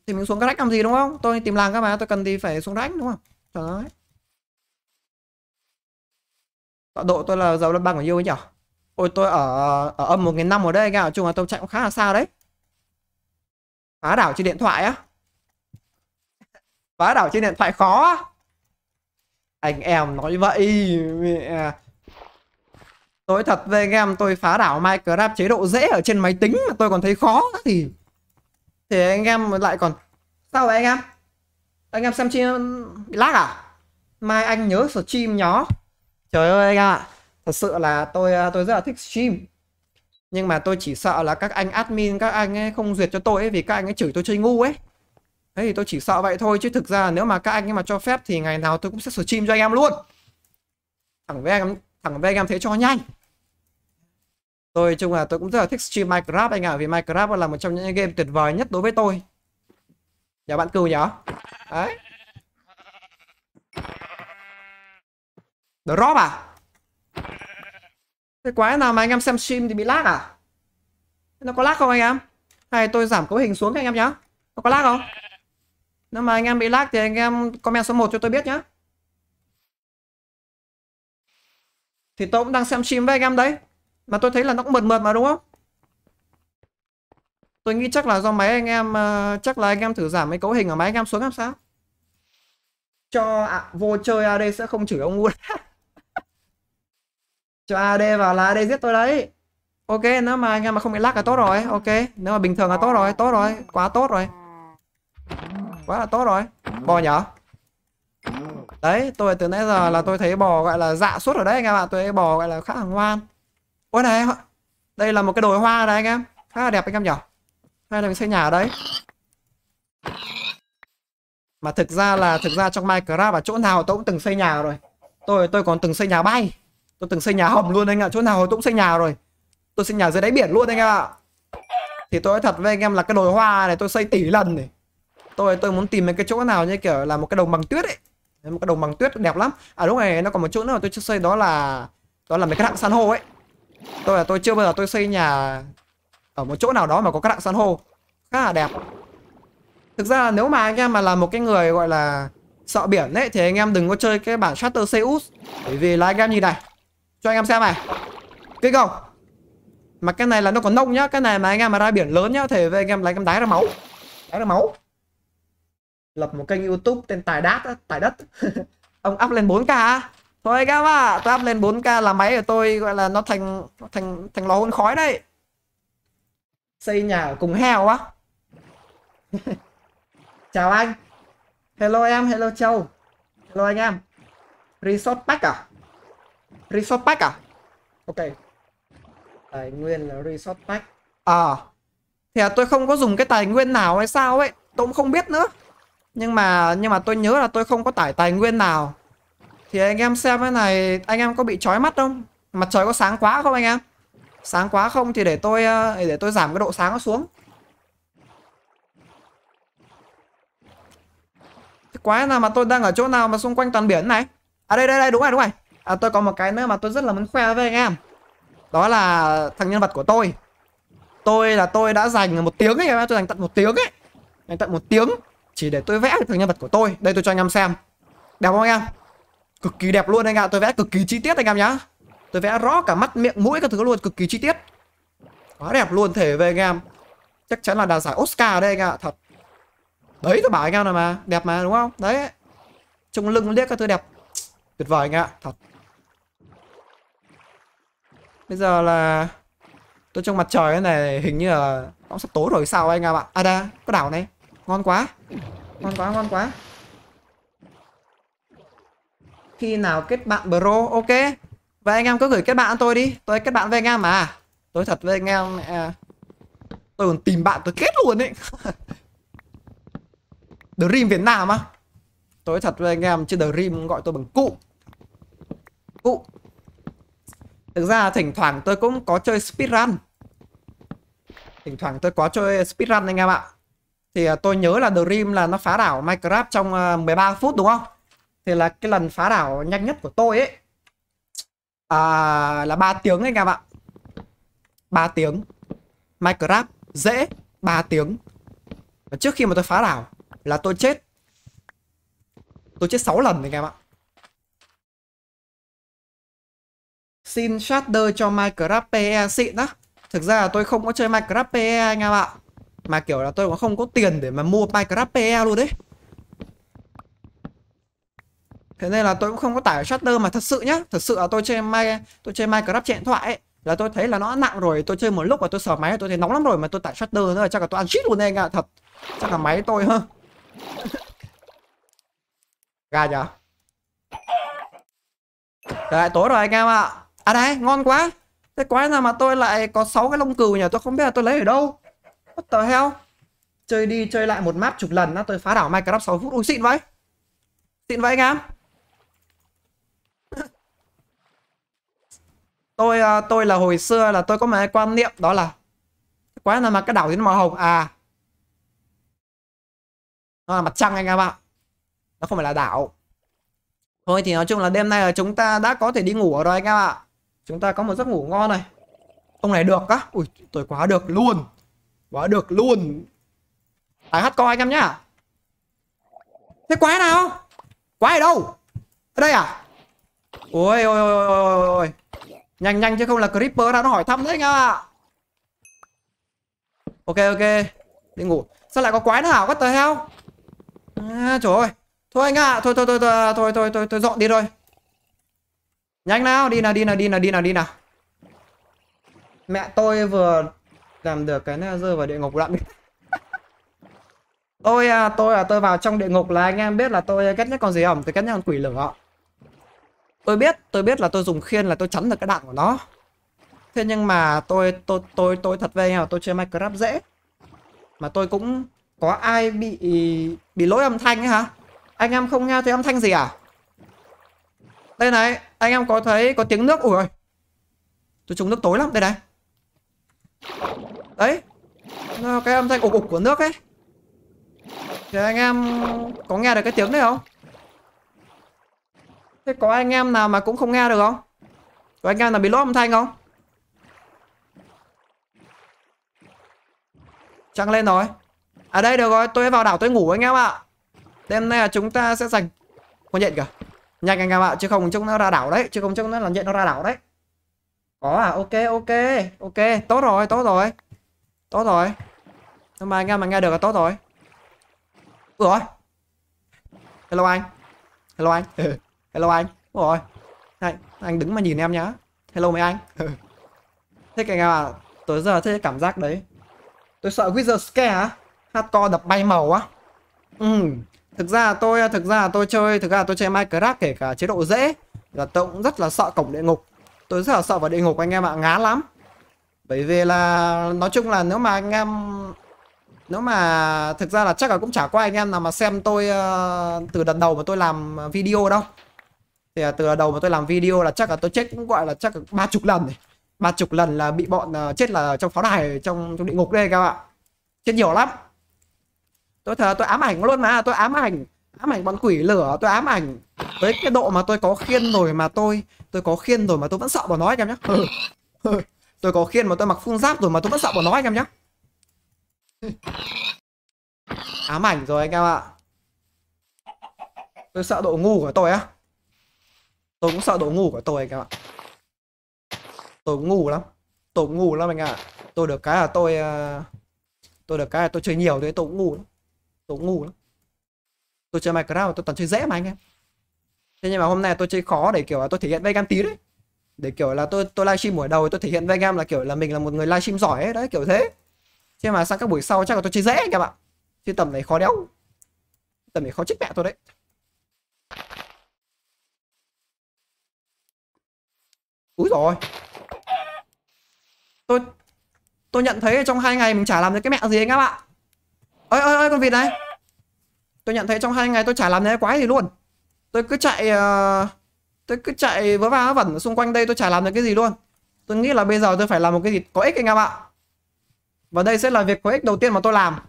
thì mình xuống cái rãnh làm gì đúng không Tôi tìm làng cơ mà tôi cần thì phải xuống rãnh đúng không Trời ơi Tọa độ tôi là giàu đất bằng của yêu ấy nhỉ Ôi tôi ở ở âm một nghìn năm ở đây anh ạ Chung là tôi chạy cũng khá là xa đấy phá đảo trên điện thoại á phá đảo trên điện thoại khó á anh em nói vậy tôi thật với anh em tôi phá đảo minecraft chế độ dễ ở trên máy tính mà tôi còn thấy khó thì thì anh em lại còn sao vậy anh em anh em xem stream bị lag à mai anh nhớ stream nhó trời ơi anh em ạ thật sự là tôi tôi rất là thích stream nhưng mà tôi chỉ sợ là các anh admin các anh ấy không duyệt cho tôi ấy vì các anh ấy chửi tôi chơi ngu ấy thế thì tôi chỉ sợ vậy thôi chứ thực ra nếu mà các anh ấy mà cho phép thì ngày nào tôi cũng sẽ stream cho anh em luôn thẳng với em thẳng với anh em thế cho nhanh tôi chung là tôi cũng rất là thích stream Minecraft anh ạ à, vì Minecraft là một trong những game tuyệt vời nhất đối với tôi nhà bạn cừu nhỏ đấy drop à cái quái nào mà anh em xem stream thì bị lag à? Nó có lag không anh em? Hay tôi giảm cấu hình xuống các anh em nhá. Nó có lag không? Nếu mà anh em bị lag thì anh em comment số 1 cho tôi biết nhá. Thì tôi cũng đang xem stream với anh em đấy. Mà tôi thấy là nó cũng mượt mượt mà đúng không? Tôi nghĩ chắc là do máy anh em ờ, chắc là anh em thử giảm mấy cấu hình ở máy anh em xuống làm sao? Cho à, vô chơi AD sẽ không chửi ông ngu cho AD vào là AD giết tôi đấy ok nếu mà anh em mà không bị lắc là tốt rồi ok nếu mà bình thường là tốt rồi tốt rồi quá tốt rồi quá là tốt rồi bò nhỏ đấy tôi từ nãy giờ là tôi thấy bò gọi là dạ suốt rồi đấy anh em ạ à. tôi thấy bò gọi là khá là ngoan ôi này đây là một cái đồi hoa này anh em khá là đẹp anh em nhở? hay là mình xây nhà ở đấy mà thực ra là thực ra trong Minecraft ở chỗ nào tôi cũng từng xây nhà rồi tôi tôi còn từng xây nhà bay Tôi từng xây nhà hầm luôn anh ạ Chỗ nào tôi cũng xây nhà rồi Tôi xây nhà dưới đáy biển luôn anh ạ Thì tôi nói thật với anh em là cái đồi hoa này tôi xây tỷ lần này Tôi tôi muốn tìm cái chỗ nào như kiểu là một cái đồng bằng tuyết ấy Một cái đồng bằng tuyết đẹp lắm À lúc này nó còn một chỗ nữa mà tôi chưa xây đó là Đó là mấy cái đặng san hô ấy Tôi là tôi chưa bao giờ tôi xây nhà Ở một chỗ nào đó mà có cái đặng san hô Khá là đẹp Thực ra là nếu mà anh em mà là một cái người gọi là sợ biển đấy thì anh em đừng có chơi cái bản Shatter Seus bởi vì là anh em như này cho anh em xem này Kinh không Mà cái này là nó còn nông nhá Cái này mà anh em mà ra biển lớn nhá Thì anh em lấy em đái ra máu Đái ra máu Lập một kênh youtube tên Tài Đát Tài Đất Ông up lên 4k Thôi các em ạ Tôi up lên 4k là máy của tôi Gọi là nó thành Thành thành lò hôn khói đấy Xây nhà cùng heo quá Chào anh Hello em, hello Châu Hello anh em Resort Pack à? Resort Pack à? Ok. Tài nguyên là Resort Pack. À. Thì à tôi không có dùng cái tài nguyên nào hay sao ấy. Tôi cũng không biết nữa. Nhưng mà nhưng mà tôi nhớ là tôi không có tải tài nguyên nào. Thì anh em xem cái này anh em có bị chói mắt không? Mặt trời có sáng quá không anh em? Sáng quá không thì để tôi ờ, để tôi giảm cái độ sáng nó xuống. Quái nào mà tôi đang ở chỗ nào mà xung quanh toàn biển này? À đây đây đây đúng rồi đúng rồi à, tôi có một cái nữa mà tôi rất là muốn khoe với anh em đó là thằng nhân vật của tôi tôi là tôi đã dành một tiếng ấy anh em tôi dành tận một tiếng ấy dành tận một tiếng chỉ để tôi vẽ thằng nhân vật của tôi đây tôi cho anh em xem đẹp không anh em cực kỳ đẹp luôn anh ạ tôi vẽ cực kỳ chi tiết anh em nhá tôi vẽ rõ cả mắt miệng mũi các thứ luôn cực kỳ chi tiết quá đẹp luôn thể về anh em chắc chắn là đạt giải oscar đây anh ạ thật đấy tôi bảo anh em là mà đẹp mà đúng không đấy trông lưng liếc các thứ đẹp tuyệt vời anh ạ thật Bây giờ là Tôi trong mặt trời này hình như là Nó sắp tối rồi sao anh em ạ À đây có đảo này Ngon quá Ngon quá ngon quá Khi nào kết bạn bro Ok Vậy anh em cứ gửi kết bạn tôi đi Tôi kết bạn với anh em mà Tôi thật với anh em mẹ à, Tôi còn tìm bạn tôi kết luôn ấy Dream Việt Nam á Tôi thật với anh em chứ Dream gọi tôi bằng cụ Cụ Thực ra thỉnh thoảng tôi cũng có chơi speedrun Thỉnh thoảng tôi có chơi speedrun anh em ạ Thì à, tôi nhớ là Dream là nó phá đảo Minecraft trong 13 à, phút đúng không? Thì là cái lần phá đảo nhanh nhất của tôi ấy à, Là 3 tiếng anh em ạ 3 tiếng Minecraft dễ 3 tiếng Và trước khi mà tôi phá đảo Là tôi chết Tôi chết 6 lần anh em ạ Xin shader cho Minecraft PE xịn đó Thực ra là tôi không có chơi Minecraft PE nha bạn Mà kiểu là tôi cũng không có tiền để mà mua Minecraft PE luôn đấy Thế nên là tôi cũng không có tải shader mà thật sự nhá Thật sự là tôi chơi My, tôi chơi Minecraft trên điện thoại ấy là tôi thấy là nó nặng rồi tôi chơi một lúc và tôi sờ máy tôi thấy nóng lắm rồi mà tôi tải shader nữa chắc là tôi ăn shit luôn đây anh ạ thật chắc là máy tôi hơn. gà nhở lại tối rồi anh em ạ à. À đây, ngon quá. Thế quái nào mà tôi lại có 6 cái lông cừu nhỉ? Tôi không biết là tôi lấy ở đâu. What the hell? Chơi đi chơi lại một map chục lần á, tôi phá đảo Minecraft 6 phút. Ui xịn vậy. Xịn vậy anh em. tôi à, tôi là hồi xưa là tôi có một cái quan niệm đó là quái nào mà cái đảo thì nó màu hồng à. Nó là mặt trăng anh em ạ. Nó không phải là đảo. Thôi thì nói chung là đêm nay là chúng ta đã có thể đi ngủ rồi anh em ạ. Chúng ta có một giấc ngủ ngon này. Ông này được á. Ui, tôi quá được luôn. Quá được luôn. Tái hát coi anh em nhá. Thế quái nào? Quái ở đâu? Ở đây à? Ôi ôi ôi ôi ôi. Nhanh nhanh chứ không là creeper ra nó hỏi thăm đấy anh À. Ok ok. Đi ngủ. Sao lại có quái nữa hả? What the heo, À, trời ơi. Thôi anh ạ, à. thôi, thôi thôi thôi thôi thôi thôi thôi dọn đi thôi. Nhanh nào, đi nào, đi nào, đi nào, đi nào, đi nào. Mẹ tôi vừa làm được cái này rơi vào địa ngục lận. tôi à, tôi à, tôi vào trong địa ngục là anh em biết là tôi ghét nhất con gì không? Tôi ghét nhất con quỷ lửa. Tôi biết, tôi biết là tôi dùng khiên là tôi chắn được cái đạn của nó. Thế nhưng mà tôi tôi tôi tôi thật về là tôi chơi Minecraft dễ. Mà tôi cũng có ai bị bị lỗi âm thanh ấy hả? Anh em không nghe thấy âm thanh gì à? Đây này, anh em có thấy có tiếng nước Ủa ơi Tôi trúng nước tối lắm, đây này Đấy Cái âm thanh ục ục của nước ấy Thì anh em có nghe được cái tiếng đấy không? Thế có anh em nào mà cũng không nghe được không? Có anh em nào bị lỗi âm thanh không? Trăng lên rồi À đây được rồi, tôi vào đảo tôi ngủ anh em ạ Đêm nay là chúng ta sẽ dành Con nhện kìa nhanh anh em ạ chứ không chúng nó ra đảo đấy chứ không chúng nó là nhận nó ra đảo đấy có à ok ok ok tốt rồi tốt rồi tốt rồi nhưng mà anh em mà nghe được là tốt rồi Ủa rồi hello anh hello anh hello anh Ủa rồi anh anh đứng mà nhìn em nhá hello mấy anh thế anh em ạ tới giờ thế cảm giác đấy tôi sợ wizard scare á hardcore đập bay màu á ừ thực ra tôi thực ra tôi chơi thực ra tôi chơi minecraft kể cả chế độ dễ là tôi cũng rất là sợ cổng địa ngục tôi rất là sợ vào địa ngục anh em ạ ngá lắm bởi vì là nói chung là nếu mà anh em nếu mà thực ra là chắc là cũng chả có anh em nào mà xem tôi uh, từ đợt đầu mà tôi làm video đâu thì uh, từ đầu mà tôi làm video là chắc là tôi chết cũng gọi là chắc ba chục lần ba chục lần là bị bọn uh, chết là trong pháo đài trong trong địa ngục đây các bạn chết nhiều lắm tôi thờ tôi ám ảnh luôn mà tôi ám ảnh ám ảnh bọn quỷ lửa tôi ám ảnh với cái độ mà tôi có khiên rồi mà tôi tôi có khiên rồi mà tôi vẫn sợ bọn nó anh em nhé tôi có khiên mà tôi mặc phun giáp rồi mà tôi vẫn sợ bọn nó anh em nhé ám ảnh rồi anh em ạ tôi sợ độ ngu của tôi á tôi cũng sợ độ ngu của tôi anh em ạ tôi cũng ngu lắm tôi cũng ngu lắm anh ạ tôi được cái là tôi ờ, tôi được cái là tôi chơi nhiều thế tôi cũng ngu lắm tôi cũng ngu lắm tôi chơi minecraft mà tôi toàn chơi dễ mà anh em thế nhưng mà hôm nay tôi chơi khó để kiểu là tôi thể hiện với tí đấy để kiểu là tôi tôi livestream buổi đầu tôi thể hiện với là kiểu là mình là một người livestream giỏi ấy đấy kiểu thế thế mà sang các buổi sau chắc là tôi chơi dễ anh em ạ chứ tầm này khó đéo tầm này khó chết mẹ tôi đấy úi rồi tôi tôi nhận thấy trong hai ngày mình chả làm được cái mẹ gì anh em ạ ơi ơi ơi con vịt này tôi nhận thấy trong hai ngày tôi chả làm thế quái gì luôn tôi cứ chạy ờ, tôi cứ chạy vớ va vẩn xung quanh đây tôi chả làm được cái gì luôn tôi nghĩ là bây giờ tôi phải làm một cái gì có ích anh em ạ và đây sẽ là việc có ích đầu tiên mà tôi làm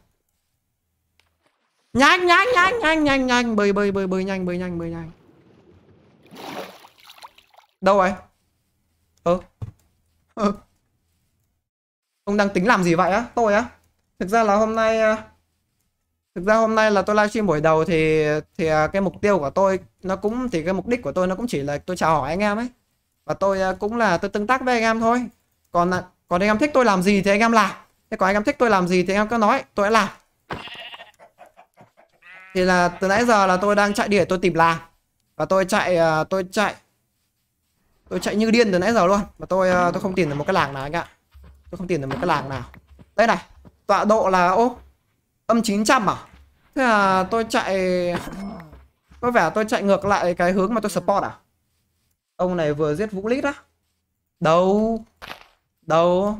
nhanh nhanh nhanh nhanh nhanh nhanh bơi bơi bơi bơi nhanh bơi nhanh bơi nhanh đâu vậy, ơ ờ. ờ. ông đang tính làm gì vậy á tôi á thực ra là hôm nay ờ, thực ra hôm nay là tôi livestream buổi đầu thì thì à, cái mục tiêu của tôi nó cũng thì cái mục đích của tôi nó cũng chỉ là tôi chào hỏi anh em ấy và tôi à, cũng là tôi tương tác với anh em thôi còn à, còn anh em thích tôi làm gì thì anh em làm thế còn anh em thích tôi làm gì thì anh em cứ nói tôi sẽ làm thì là từ nãy giờ là tôi đang chạy đi để tôi tìm làm và tôi chạy tôi chạy tôi chạy như điên từ nãy giờ luôn mà tôi tôi không tìm được một cái làng nào anh ạ tôi không tìm được một cái làng nào đây này tọa độ là ô âm 900 à thế là tôi chạy có vẻ tôi chạy ngược lại cái hướng mà tôi support à ông này vừa giết vũ lít á đâu đâu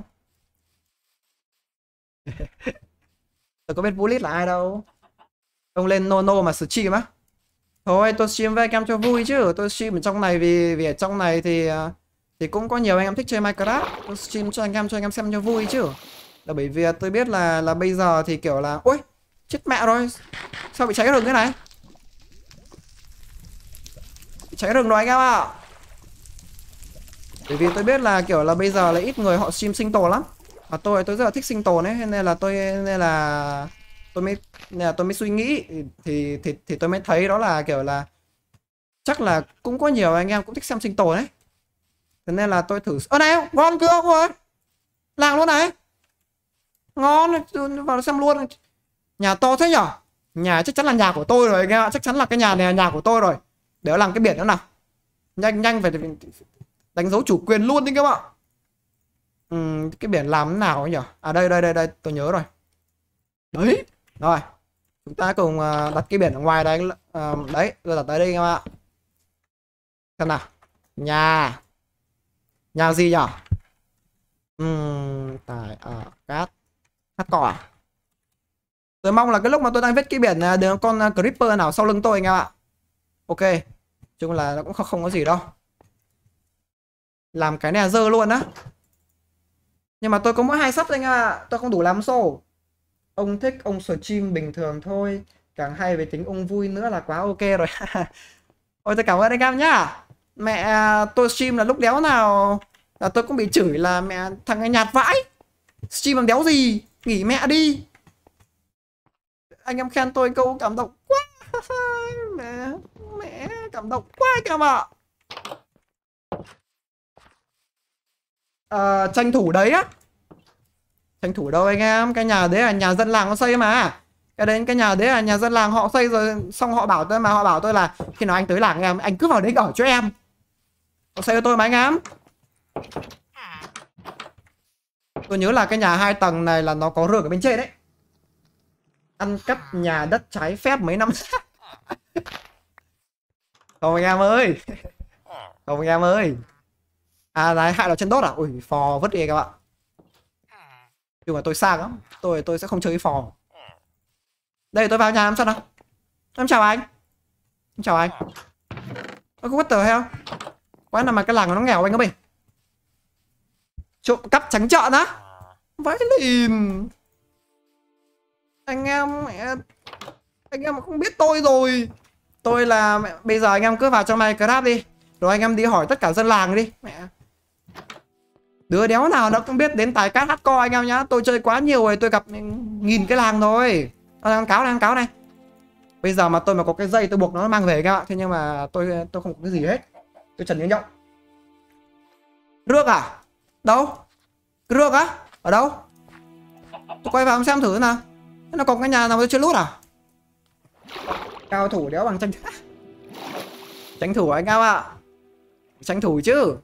tôi có biết vũ lít là ai đâu ông lên nono no mà stream á thôi tôi stream với anh em cho vui chứ tôi stream ở trong này vì vì ở trong này thì à, thì cũng có nhiều anh em thích chơi minecraft tôi stream cho anh em cho anh em xem cho vui chứ là bởi vì tôi biết là là bây giờ thì kiểu là ôi chết mẹ rồi sao bị cháy rừng thế này bị cháy rừng rồi anh em ạ à. bởi vì tôi biết là kiểu là bây giờ là ít người họ stream sinh tồn lắm mà tôi tôi rất là thích sinh tồn ấy nên là tôi nên là tôi mới nên là tôi mới suy nghĩ thì thì thì tôi mới thấy đó là kiểu là chắc là cũng có nhiều anh em cũng thích xem sinh tồn đấy thế nên là tôi thử ở đây ngon cưa không rồi làm luôn này ngon vào xem luôn nhà to thế nhở nhà chắc chắn là nhà của tôi rồi anh em chắc chắn là cái nhà này là nhà của tôi rồi để làm cái biển nữa nào nhanh nhanh phải đánh dấu chủ quyền luôn đi các bạn ừ, cái biển làm nào ấy nhỉ à đây đây đây đây tôi nhớ rồi đấy rồi chúng ta cùng à, đặt cái biển ở ngoài à, đấy uh, đấy rồi đặt tới đây các bạn xem nào nhà nhà gì nhỉ uhm, tại ở à, uh, cát hát à, cỏ à? Tôi mong là cái lúc mà tôi đang viết kỹ biển là đừng con à, creeper nào sau lưng tôi anh em ạ. Ok. Chung là nó cũng không có gì đâu. Làm cái này dơ luôn á. Nhưng mà tôi có mỗi hai sắp anh em ạ. Tôi không đủ làm xô. Ông thích ông stream bình thường thôi. Càng hay về tính ông vui nữa là quá ok rồi. Ôi tôi cảm ơn anh em nhá. Mẹ tôi stream là lúc đéo nào là tôi cũng bị chửi là mẹ thằng này nhạt vãi. Stream bằng đéo gì nghỉ mẹ đi anh em khen tôi câu cảm động quá mẹ mẹ cảm động quá anh em ạ à, tranh thủ đấy á tranh thủ đâu anh em cái nhà đấy là nhà dân làng nó xây mà cái đấy cái nhà đấy là nhà dân làng họ xây rồi xong họ bảo tôi mà họ bảo tôi là khi nào anh tới làng em anh cứ vào đấy ở cho em họ xây cho tôi mà anh em Tôi nhớ là cái nhà hai tầng này là nó có rừng ở bên trên đấy. Ăn cắp nhà đất trái phép mấy năm Không anh em ơi. Không anh em ơi. À này hại là chân đốt à? Ui phò vứt đi các bạn. Nhưng mà tôi xa lắm. Tôi tôi sẽ không chơi phò. Đây tôi vào nhà em sao nào. Em chào anh. Em chào anh. Ơ có what tờ heo quán nào mà cái làng nó nghèo anh ơi trộm cắp trắng trợn á à. vãi lìn anh em mẹ anh em không biết tôi rồi tôi là mẹ, bây giờ anh em cứ vào trong này minecraft đi rồi anh em đi hỏi tất cả dân làng đi mẹ đứa đéo nào nó cũng biết đến tài cát hát co anh em nhá tôi chơi quá nhiều rồi tôi gặp nghìn cái làng thôi đang cáo đang cáo này bây giờ mà tôi mà có cái dây tôi buộc nó mang về các bạn thế nhưng mà tôi tôi không có cái gì hết tôi trần nhớ nhộng rước à Đâu? Cái rước á? Ở đâu? Tôi quay vào xem thử nào. Nó còn cái nhà nào tôi chưa lút à? Cao thủ đéo bằng tranh Tranh thủ anh em ạ. À. Tranh thủ chứ.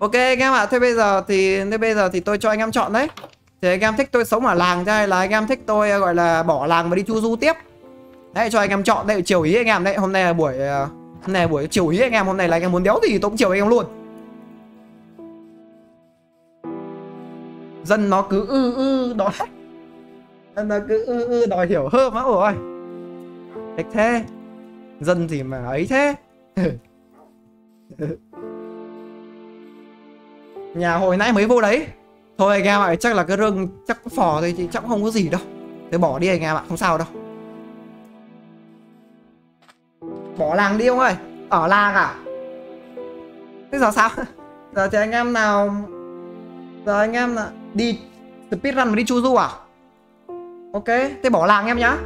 Ok anh em ạ, thế bây giờ thì thế bây giờ thì tôi cho anh em chọn đấy. Thì anh em thích tôi sống ở làng ra hay là anh em thích tôi gọi là bỏ làng và đi chu du tiếp. Đấy cho anh em chọn đây chiều ý anh em đấy, hôm nay là buổi ờ, hôm nay là buổi chiều ý anh em, hôm nay là anh em muốn đéo gì tôi cũng chiều anh em luôn. dân nó cứ ư ư đòi dân nó cứ ư ư đòi hiểu hơn á ôi thích thế dân thì mà ấy thế nhà hồi nãy mới vô đấy thôi anh em ạ chắc là cái rừng chắc phò thôi thì chắc không có gì đâu thế bỏ đi anh em ạ không sao đâu bỏ làng đi ông ơi ở làng à thế giờ sao giờ thì anh em nào Giờ anh em ạ đi speedrun mà đi chu du à? Ok, thế bỏ làng em nhá.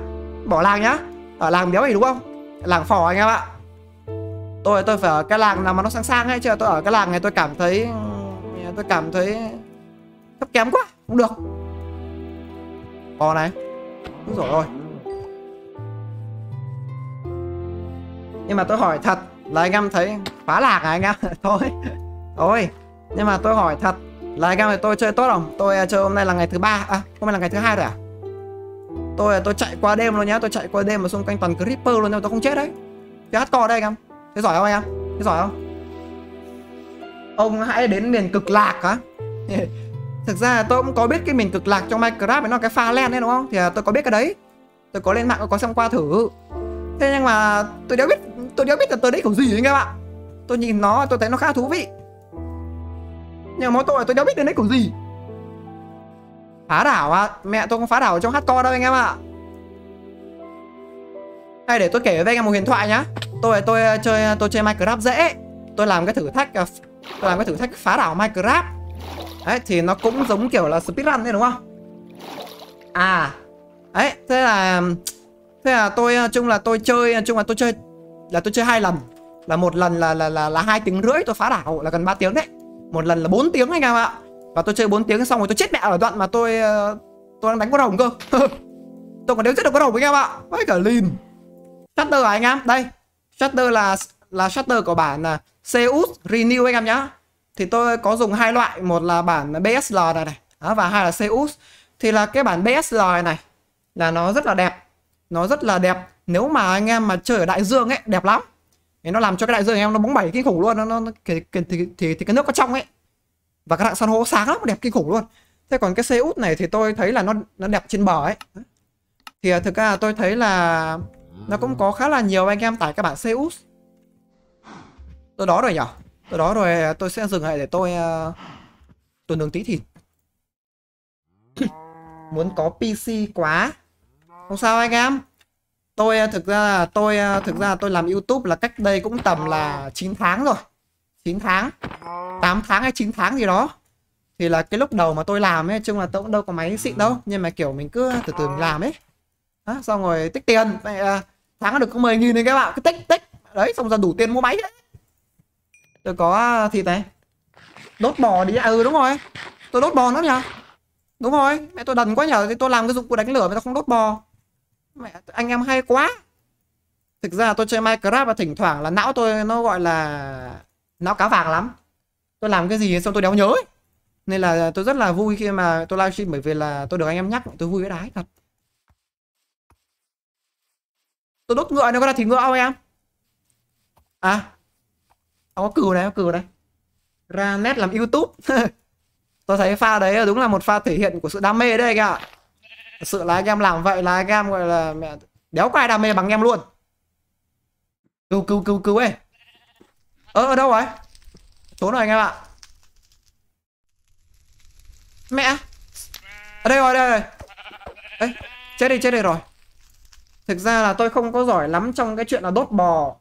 Bỏ làng nhá. Ở làng béo này đúng không? Làng phò anh em ạ. Tôi tôi phải ở cái làng nào mà nó sang sang ấy chứ tôi ở cái làng này tôi cảm thấy tôi cảm thấy thấp kém quá, không được. Bò này. Đúng rồi ôi. Nhưng mà tôi hỏi thật là anh em thấy phá lạc à anh em? Thôi. Thôi. Nhưng mà tôi hỏi thật là game thì tôi chơi tốt không? Tôi ờ, chơi hôm nay là ngày thứ ba À hôm nay là ngày thứ hai rồi à? Tôi ờ, tôi chạy qua đêm luôn nhá Tôi chạy qua đêm mà xung quanh toàn creeper luôn nhưng tôi không chết đấy Thế hát co đây anh em Thế giỏi không anh em? Thế giỏi không? Ông hãy đến miền cực lạc hả? Thực ra tôi cũng có biết cái miền cực lạc trong Minecraft nó là cái pha len đấy đúng không? Thì ờ, tôi có biết cái đấy Tôi có lên mạng có xem qua thử Thế nhưng mà tôi đéo biết Tôi đéo biết là tôi đấy kiểu gì anh em ạ Tôi nhìn nó tôi thấy nó khá thú vị nhưng mà mỗi tội tôi đâu biết đến đấy kiểu gì Phá đảo à Mẹ tôi không phá đảo trong hardcore đâu anh em ạ à. Hay để tôi kể với anh em một huyền thoại nhá Tôi tôi ờ, chơi ờ, tôi chơi Minecraft dễ Tôi làm cái thử thách ờ, Tôi làm cái thử thách phá đảo Minecraft Đấy thì nó cũng giống kiểu là speedrun đấy đúng không À Đấy thế là Thế là tôi chung là tôi chơi chung là tôi chơi là tôi chơi hai lần là một lần là là là, là hai tiếng rưỡi tôi phá đảo là gần 3 tiếng đấy một lần là 4 tiếng anh em ạ và tôi chơi 4 tiếng xong rồi tôi chết mẹ ở đoạn mà tôi ờ, tôi đang đánh con rồng cơ tôi còn đéo chết được con rồng anh em ạ với cả lìn shutter à anh em đây shutter là là shutter của bản là Seus Renew anh em nhá thì tôi có dùng hai loại một là bản BSL này này đó, và hai là Seus thì là cái bản BSL này là nó rất là đẹp nó rất là đẹp nếu mà anh em mà chơi ở đại dương ấy đẹp lắm Thế nó làm cho cái đại dương em nó bóng bẩy kinh khủng luôn nó, nó thì, thì, thì, thì, cái nước có trong ấy và các dạng san hô sáng lắm đẹp kinh khủng luôn thế còn cái xe út này thì tôi thấy là nó nó đẹp trên bờ ấy thì à, thực ra tôi thấy là nó cũng có khá là nhiều anh em tải các bạn xe út tôi đó rồi nhở tôi đó rồi à, tôi sẽ dừng lại để tôi uh, tuần đường tí thịt muốn có pc quá không sao anh em tôi ờ, thực ra tôi ờ, thực ra tôi làm youtube là cách đây cũng tầm là 9 ờ. tháng rồi 9 tháng 8 tháng hay 9 tháng gì đó thì là cái lúc đầu mà tôi làm ấy chung là tôi cũng đâu có máy xịn ừ. đâu nhưng mà kiểu mình cứ từ từ mình làm ấy đó, xong rồi tích tiền Vậy, à, tháng được có 10 nghìn đấy các bạn cứ tích tích đấy xong ra đủ tiền mua máy đấy tôi có thịt này đốt bò đi à, ừ đúng rồi tôi đốt bò nữa nhỉ đúng rồi mẹ tôi đần quá nhở thì tôi làm cái dụng cụ đánh lửa mà tôi không đốt bò mẹ anh em hay quá thực ra tôi chơi minecraft và thỉnh thoảng là não tôi nó gọi là não cá vàng lắm tôi làm cái gì xong tôi đéo nhớ ấy. nên là tôi rất là vui khi mà tôi livestream bởi vì là tôi được anh em nhắc tôi vui cái đái thật tôi đốt ngựa nó có là thịt ngựa không em à ông có cừu này có cừu này ra nét làm youtube tôi thấy pha đấy đúng là một pha thể hiện của sự đam mê đấy anh ạ sự là anh em làm vậy là anh em gọi là mẹ đéo có ai đam mê bằng em luôn cứu cứu cứu cứu ấy ờ ở đâu rồi trốn rồi anh em ạ mẹ ở đây rồi đây rồi ấy chết đi chết đi rồi thực ra là tôi không có giỏi lắm trong cái chuyện là đốt bò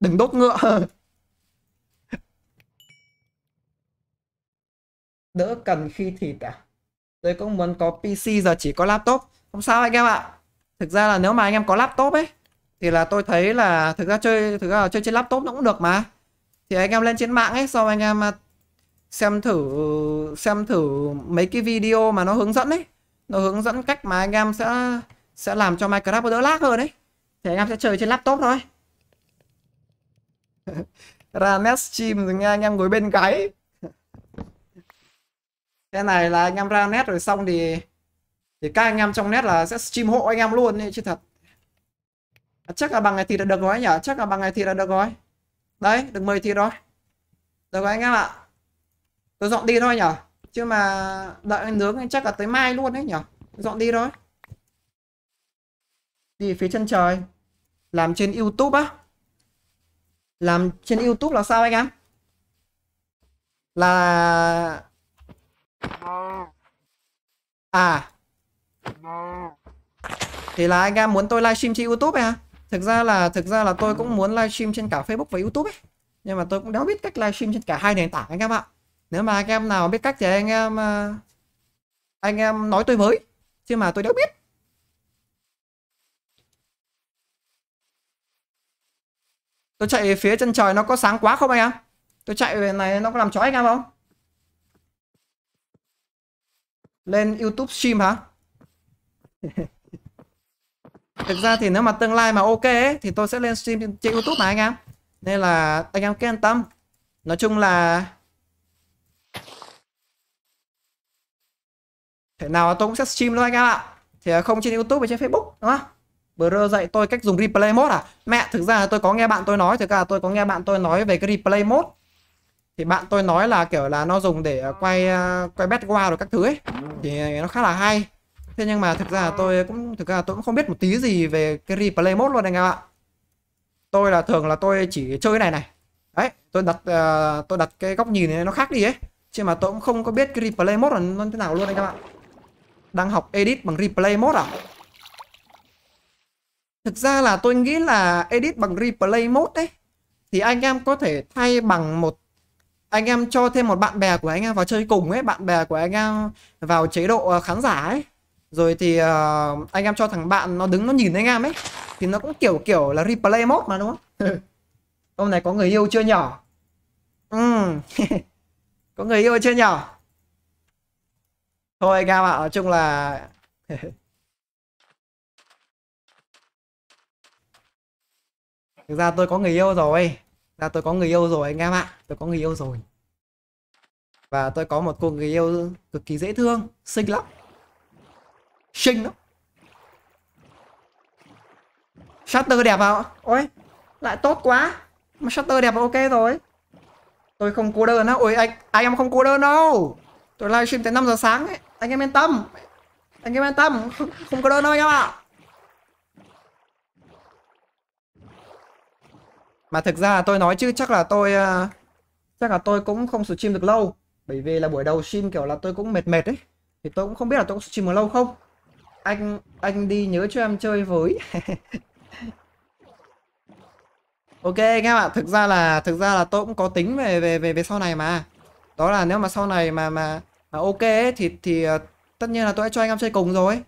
đừng đốt ngựa đỡ cần khi thịt à tôi cũng muốn có PC giờ chỉ có laptop không sao anh em ạ thực ra là nếu mà anh em có laptop ấy thì là tôi thấy là thực ra chơi thực ra là chơi trên laptop nó cũng được mà thì anh em lên trên mạng ấy sau anh em à, xem thử xem thử mấy cái video mà nó hướng dẫn ấy nó hướng dẫn cách mà anh em sẽ sẽ làm cho Minecraft đỡ lag hơn đấy thì anh em sẽ chơi trên laptop thôi ra nest stream nghe anh em ngồi bên cái cái này là anh em ra nét rồi xong thì thì các anh em trong nét là sẽ stream hộ anh em luôn ấy, chứ thật à, chắc là bằng ngày thì đã được gói nhỉ chắc là bằng ngày thì đã được gói đấy được 10 thì đó được rồi anh em ạ tôi dọn đi thôi nhỉ chứ mà đợi anh nướng chắc là tới mai luôn đấy nhỉ dọn đi thôi đi phía chân trời làm trên youtube á làm trên youtube là sao anh em là À Thì là anh em muốn tôi livestream trên Youtube hả? À? Thực ra là thực ra là tôi cũng muốn livestream trên cả Facebook và Youtube ấy Nhưng mà tôi cũng đã biết cách livestream trên cả hai nền tảng anh em ạ Nếu mà anh em nào biết cách thì anh em à, Anh em nói tôi với Chứ mà tôi đã biết Tôi chạy phía chân trời nó có sáng quá không anh em? Tôi chạy về này nó có làm chói anh em không? lên YouTube stream hả? Thực ra thì nếu mà tương lai mà ok ấy, thì tôi sẽ lên stream trên YouTube mà anh em. Nên là anh em cứ yên tâm. Nói chung là Thế nào tôi cũng sẽ stream luôn anh em ạ. Thì không trên YouTube mà trên Facebook đúng không? Bro dạy tôi cách dùng replay mode à? Mẹ thực ra là tôi có nghe bạn tôi nói, thực ra là tôi có nghe bạn tôi nói về cái replay mode thì bạn tôi nói là kiểu là nó dùng để ờ, quay ờ, quay bet qua rồi các thứ ấy thì nó khá là hay thế nhưng mà thực ra tôi cũng thực ra tôi cũng không biết một tí gì về cái replay mode luôn anh em ạ tôi là thường là tôi chỉ chơi cái này này đấy tôi đặt uh, tôi đặt cái góc nhìn này nó khác đi ấy chứ mà tôi cũng không có biết cái replay mode là nó thế nào luôn anh em ạ đang học edit bằng replay mode à thực ra là tôi nghĩ là edit bằng replay mode đấy thì anh em có thể thay bằng một anh em cho thêm một bạn bè của anh em vào chơi cùng ấy bạn bè của anh em vào chế độ ờ, khán giả ấy rồi thì uh, anh em cho thằng bạn nó đứng nó nhìn anh em ấy thì nó cũng kiểu kiểu là replay mode mà đúng không hôm này có người yêu chưa nhỏ ừ. có người yêu chưa nhỏ thôi anh em ạ nói chung là thực ra tôi có người yêu rồi là tôi có người yêu rồi anh em ạ tôi có người yêu rồi và tôi có một cô người yêu cực kỳ dễ thương xinh lắm xinh lắm shutter đẹp vào ôi lại tốt quá mà shutter đẹp ok rồi tôi không cô đơn á ôi anh anh em không cô đơn đâu tôi livestream tới 5 giờ sáng ấy anh em yên tâm anh em yên tâm không, không cô đơn đâu anh em ạ à. Mà thực ra tôi nói chứ chắc là tôi uh, chắc là tôi cũng không stream được lâu. Bởi vì là buổi đầu stream kiểu là tôi cũng mệt mệt ấy. Thì tôi cũng không biết là tôi cũng stream được lâu không. Anh anh đi nhớ cho em chơi với. ok anh em ạ, thực ra là thực ra là tôi cũng có tính về về về về sau này mà. Đó là nếu mà sau này mà mà mà ok ấy, thì thì ờ, tất nhiên là tôi sẽ cho anh em chơi cùng rồi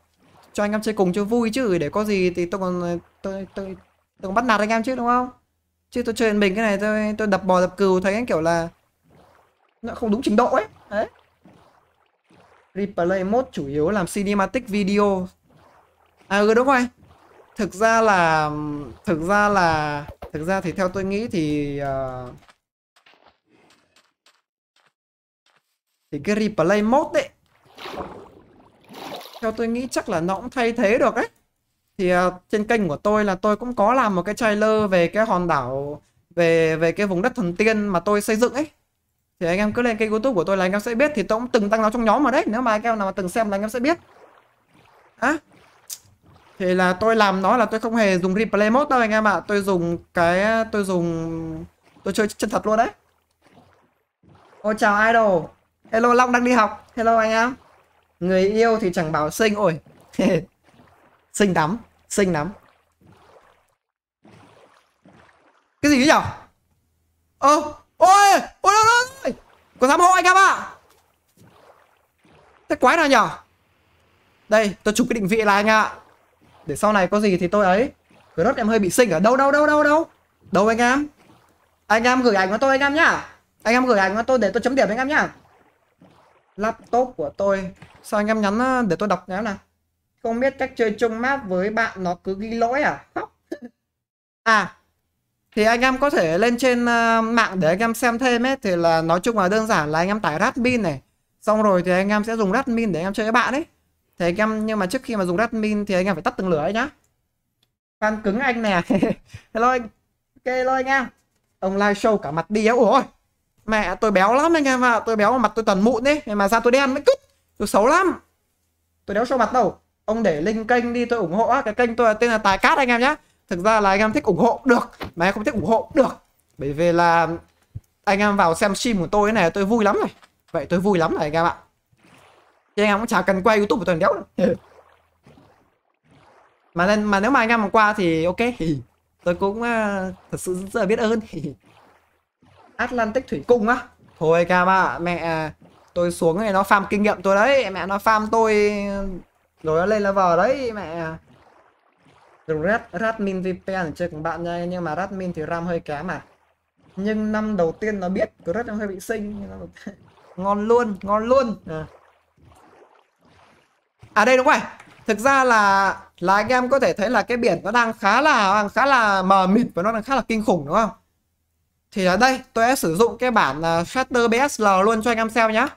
cho anh em chơi cùng cho vui chứ để có gì thì tôi còn ờ, tôi tôi tôi còn bắt nạt anh em chứ đúng không chứ tôi chơi mình cái này tôi tôi đập bò đập cừu thấy cái kiểu là nó không đúng trình độ ấy đấy replay mode chủ yếu làm cinematic video à ừ đúng rồi thực ra là thực ra là thực ra thì theo tôi nghĩ thì uh, thì cái replay mode đấy theo tôi nghĩ chắc là nó cũng thay thế được đấy thì uh, trên kênh của tôi là tôi cũng có làm một cái trailer về cái hòn đảo về về cái vùng đất thần tiên mà tôi xây dựng ấy thì anh em cứ lên kênh youtube của tôi là anh em sẽ biết thì tôi cũng từng tăng nó trong nhóm mà đấy nếu mà anh em nào mà từng xem là anh em sẽ biết á à, thì là tôi làm nó là tôi không hề dùng replay mode đâu anh em ạ à. tôi dùng cái tôi dùng tôi chơi chân thật luôn đấy ôi chào idol hello long đang đi học hello anh em người yêu thì chẳng bảo sinh ôi Xinh lắm, xinh lắm. Cái gì thế nhở? Ơ, ôi, ôi đâu rồi? Có dám hộ anh em ạ? À? Thế quái nào nhở? Đây, tôi chụp cái định vị lại anh ạ. Để sau này có gì thì tôi ấy. Grot em hơi bị xinh ở đâu đâu đâu đâu đâu. Đâu anh em? Anh em gửi ảnh cho tôi anh em nhá. Anh em gửi ảnh cho tôi để tôi chấm điểm anh em nhá. Laptop của tôi. Sao anh em nhắn ờ, để tôi đọc nhé nào không biết cách chơi chung map với bạn nó cứ ghi lỗi à khóc à thì anh em có thể lên trên uh, mạng để anh em xem thêm ấy thì là nói chung là đơn giản là anh em tải admin này xong rồi thì anh em sẽ dùng admin để anh em chơi với bạn ấy thì anh em nhưng mà trước khi mà dùng admin thì anh em phải tắt từng lửa ấy nhá fan cứng anh nè hello anh ok hello anh em ông live show cả mặt đi á ôi mẹ tôi béo lắm anh em ạ à. tôi béo mà mặt tôi toàn mụn đấy mà da tôi đen mới cứt tôi xấu lắm tôi đéo show mặt đâu ông để link kênh đi tôi ủng hộ á cái kênh tôi tên là tài cát anh em nhé thực ra là anh em thích ủng hộ được mà em không thích ủng hộ được bởi vì là anh em vào xem stream của tôi này tôi vui lắm này vậy tôi vui lắm này anh em ạ chứ anh em cũng chả cần quay youtube của tôi đéo mà nên mà nếu mà anh em mà qua thì ok tôi cũng uh, thật sự rất là biết ơn Atlantic thủy cung á thôi anh em ạ mẹ tôi xuống này nó farm kinh nghiệm tôi đấy mẹ nó farm tôi rồi nó lên level đấy mẹ Dùng Red, Radmin VPN chơi cùng bạn nha Nhưng mà Radmin thì RAM hơi kém à Nhưng năm đầu tiên nó biết Red nó hơi bị sinh nó... Ngon luôn, ngon luôn à. à đây đúng rồi Thực ra là là anh em có thể thấy là cái biển nó đang khá là đang khá là mờ mịt và nó đang khá là kinh khủng đúng không? Thì ở đây tôi sẽ sử dụng cái bản uh, à, Shutter BSL luôn cho anh em xem nhá.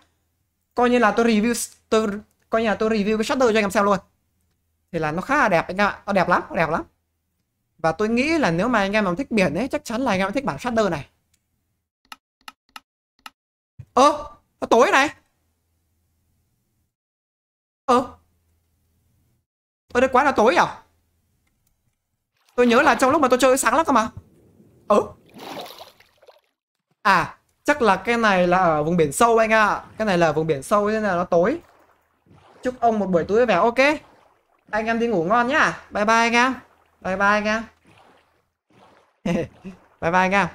Coi như là tôi review tôi coi nhà tôi review cái shutter cho anh em xem luôn thì là nó khá là đẹp anh em ạ nó đẹp lắm nó đẹp lắm và tôi nghĩ là nếu mà anh em mà thích biển ấy chắc chắn là anh em thích bản shutter này ơ ờ, nó tối này ơ ờ. ở đây quá là tối à tôi nhớ là trong lúc mà tôi chơi sáng lắm cơ mà ơ ờ. à chắc là cái này là ở vùng biển sâu anh ạ cái này là vùng biển sâu nên là nó tối chúc ông một buổi tối vẻ ok anh em đi ngủ ngon nhá bye bye anh em bye bye anh em bye bye anh em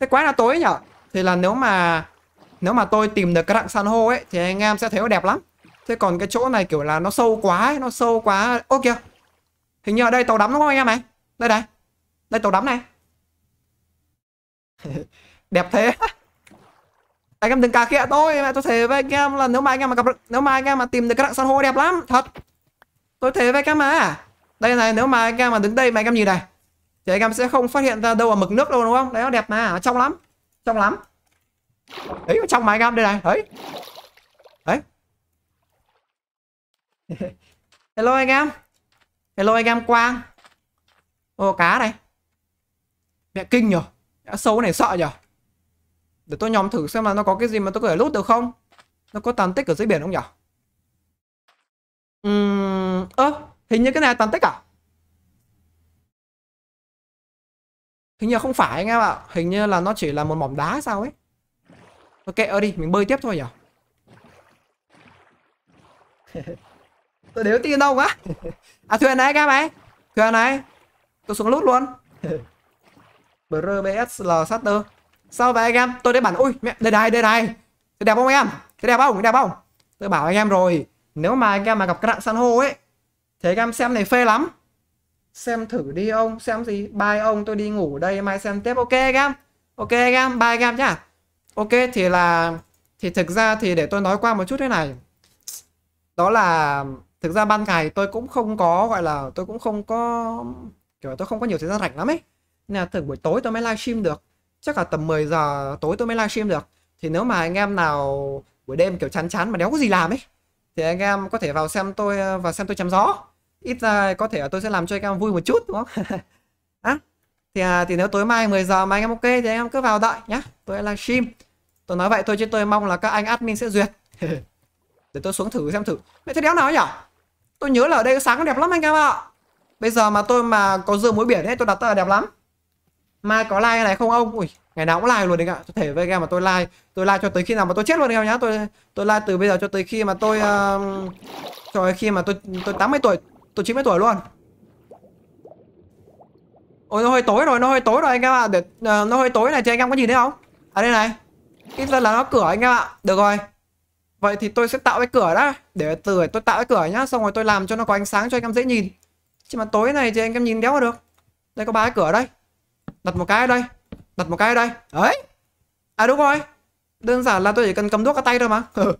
thế quái là tối nhở thì là nếu mà nếu mà tôi tìm được cái rặng san hô ấy thì anh em sẽ thấy nó đẹp lắm thế còn cái chỗ này kiểu là nó sâu quá ấy, nó sâu quá ok hình như ở đây tàu đắm đúng không anh em này đây này đây tàu đắm này đẹp thế anh em đừng cà khịa tôi mẹ tôi thề với anh em là nếu mà anh em mà gặp nếu mà anh em mà tìm được cái rặng san hô đẹp lắm thật tôi thề với các em mà đây này nếu mà anh em mà đứng đây mà anh em nhìn này thì anh em sẽ không phát hiện ra đâu ở mực nước đâu đúng không đấy nó đẹp mà nó trong lắm trong lắm đấy trong mà anh em đây này đấy đấy hello anh em hello anh em quang ô cá này mẹ kinh nhở sâu này sợ nhở để tôi nhóm thử xem là nó có cái gì mà tôi có thể lút được không Nó có tàn tích ở dưới biển không nhỉ Uhm, ơ, hình như cái này tàn tích à? Hình như không phải anh em ạ Hình như là nó chỉ là một mỏm đá sao ấy Ok, ở đi, mình bơi tiếp thôi nhỉ Tôi đéo tin đâu quá À thuyền này các em ấy Thuyền này Tôi xuống lút luôn BRBS L Shutter sao vậy anh em tôi đã bản ui mẹ đây này đây này đẹp không anh em thế đẹp không đẹp không tôi bảo anh em rồi nếu mà anh em mà gặp cái đạn san hô ấy thế anh em xem này phê lắm xem thử đi ông xem gì bye ông tôi đi ngủ đây mai xem tiếp ok anh em ok anh em bye anh em nhá ok thì là thì thực ra thì để tôi nói qua một chút thế này đó là thực ra ban ngày tôi cũng không có gọi là tôi cũng không có kiểu là tôi không có nhiều thời gian rảnh lắm ấy nên là thường buổi tối tôi mới livestream được chắc là tầm 10 giờ tối tôi mới livestream được thì nếu mà anh em nào buổi đêm kiểu chán chán mà đéo có gì làm ấy thì anh em có thể vào xem tôi và xem tôi chém gió ít ra có thể là tôi sẽ làm cho anh em vui một chút đúng không à, thì thì nếu tối mai 10 giờ mà anh em ok thì anh em cứ vào đợi nhá tôi livestream tôi nói vậy thôi chứ tôi mong là các anh admin sẽ duyệt để tôi xuống thử xem thử mẹ thế đéo nào nhỉ tôi nhớ là ở đây sáng đẹp lắm anh em ạ bây giờ mà tôi mà có dưa muối biển ấy tôi đặt ra là đẹp lắm Mai có like này không ông? Ui, ngày nào cũng like luôn đấy ạ. Tôi thể với game mà tôi like, tôi like cho tới khi nào mà tôi chết luôn anh em nhá. Tôi tôi like từ bây giờ cho tới khi mà tôi uh, khi mà tôi tôi 80 tuổi, tôi 90 tuổi luôn. Ôi nó hơi tối rồi, nó hơi tối rồi anh em ạ. Để uh, nó hơi tối này cho anh em có nhìn thấy không? À đây này. Ít ra là nó cửa anh em ạ. Được rồi. Vậy thì tôi sẽ tạo cái cửa đó, Để từ tôi tạo cái cửa nhá Xong rồi tôi làm cho nó có ánh sáng cho anh em dễ nhìn Chứ mà tối này thì anh em nhìn đéo được Đây có ba cái cửa đây đặt một cái ở đây đặt một cái ở đây ấy à đúng rồi đơn giản là tôi chỉ cần cầm đuốc ở tay thôi mà ừ.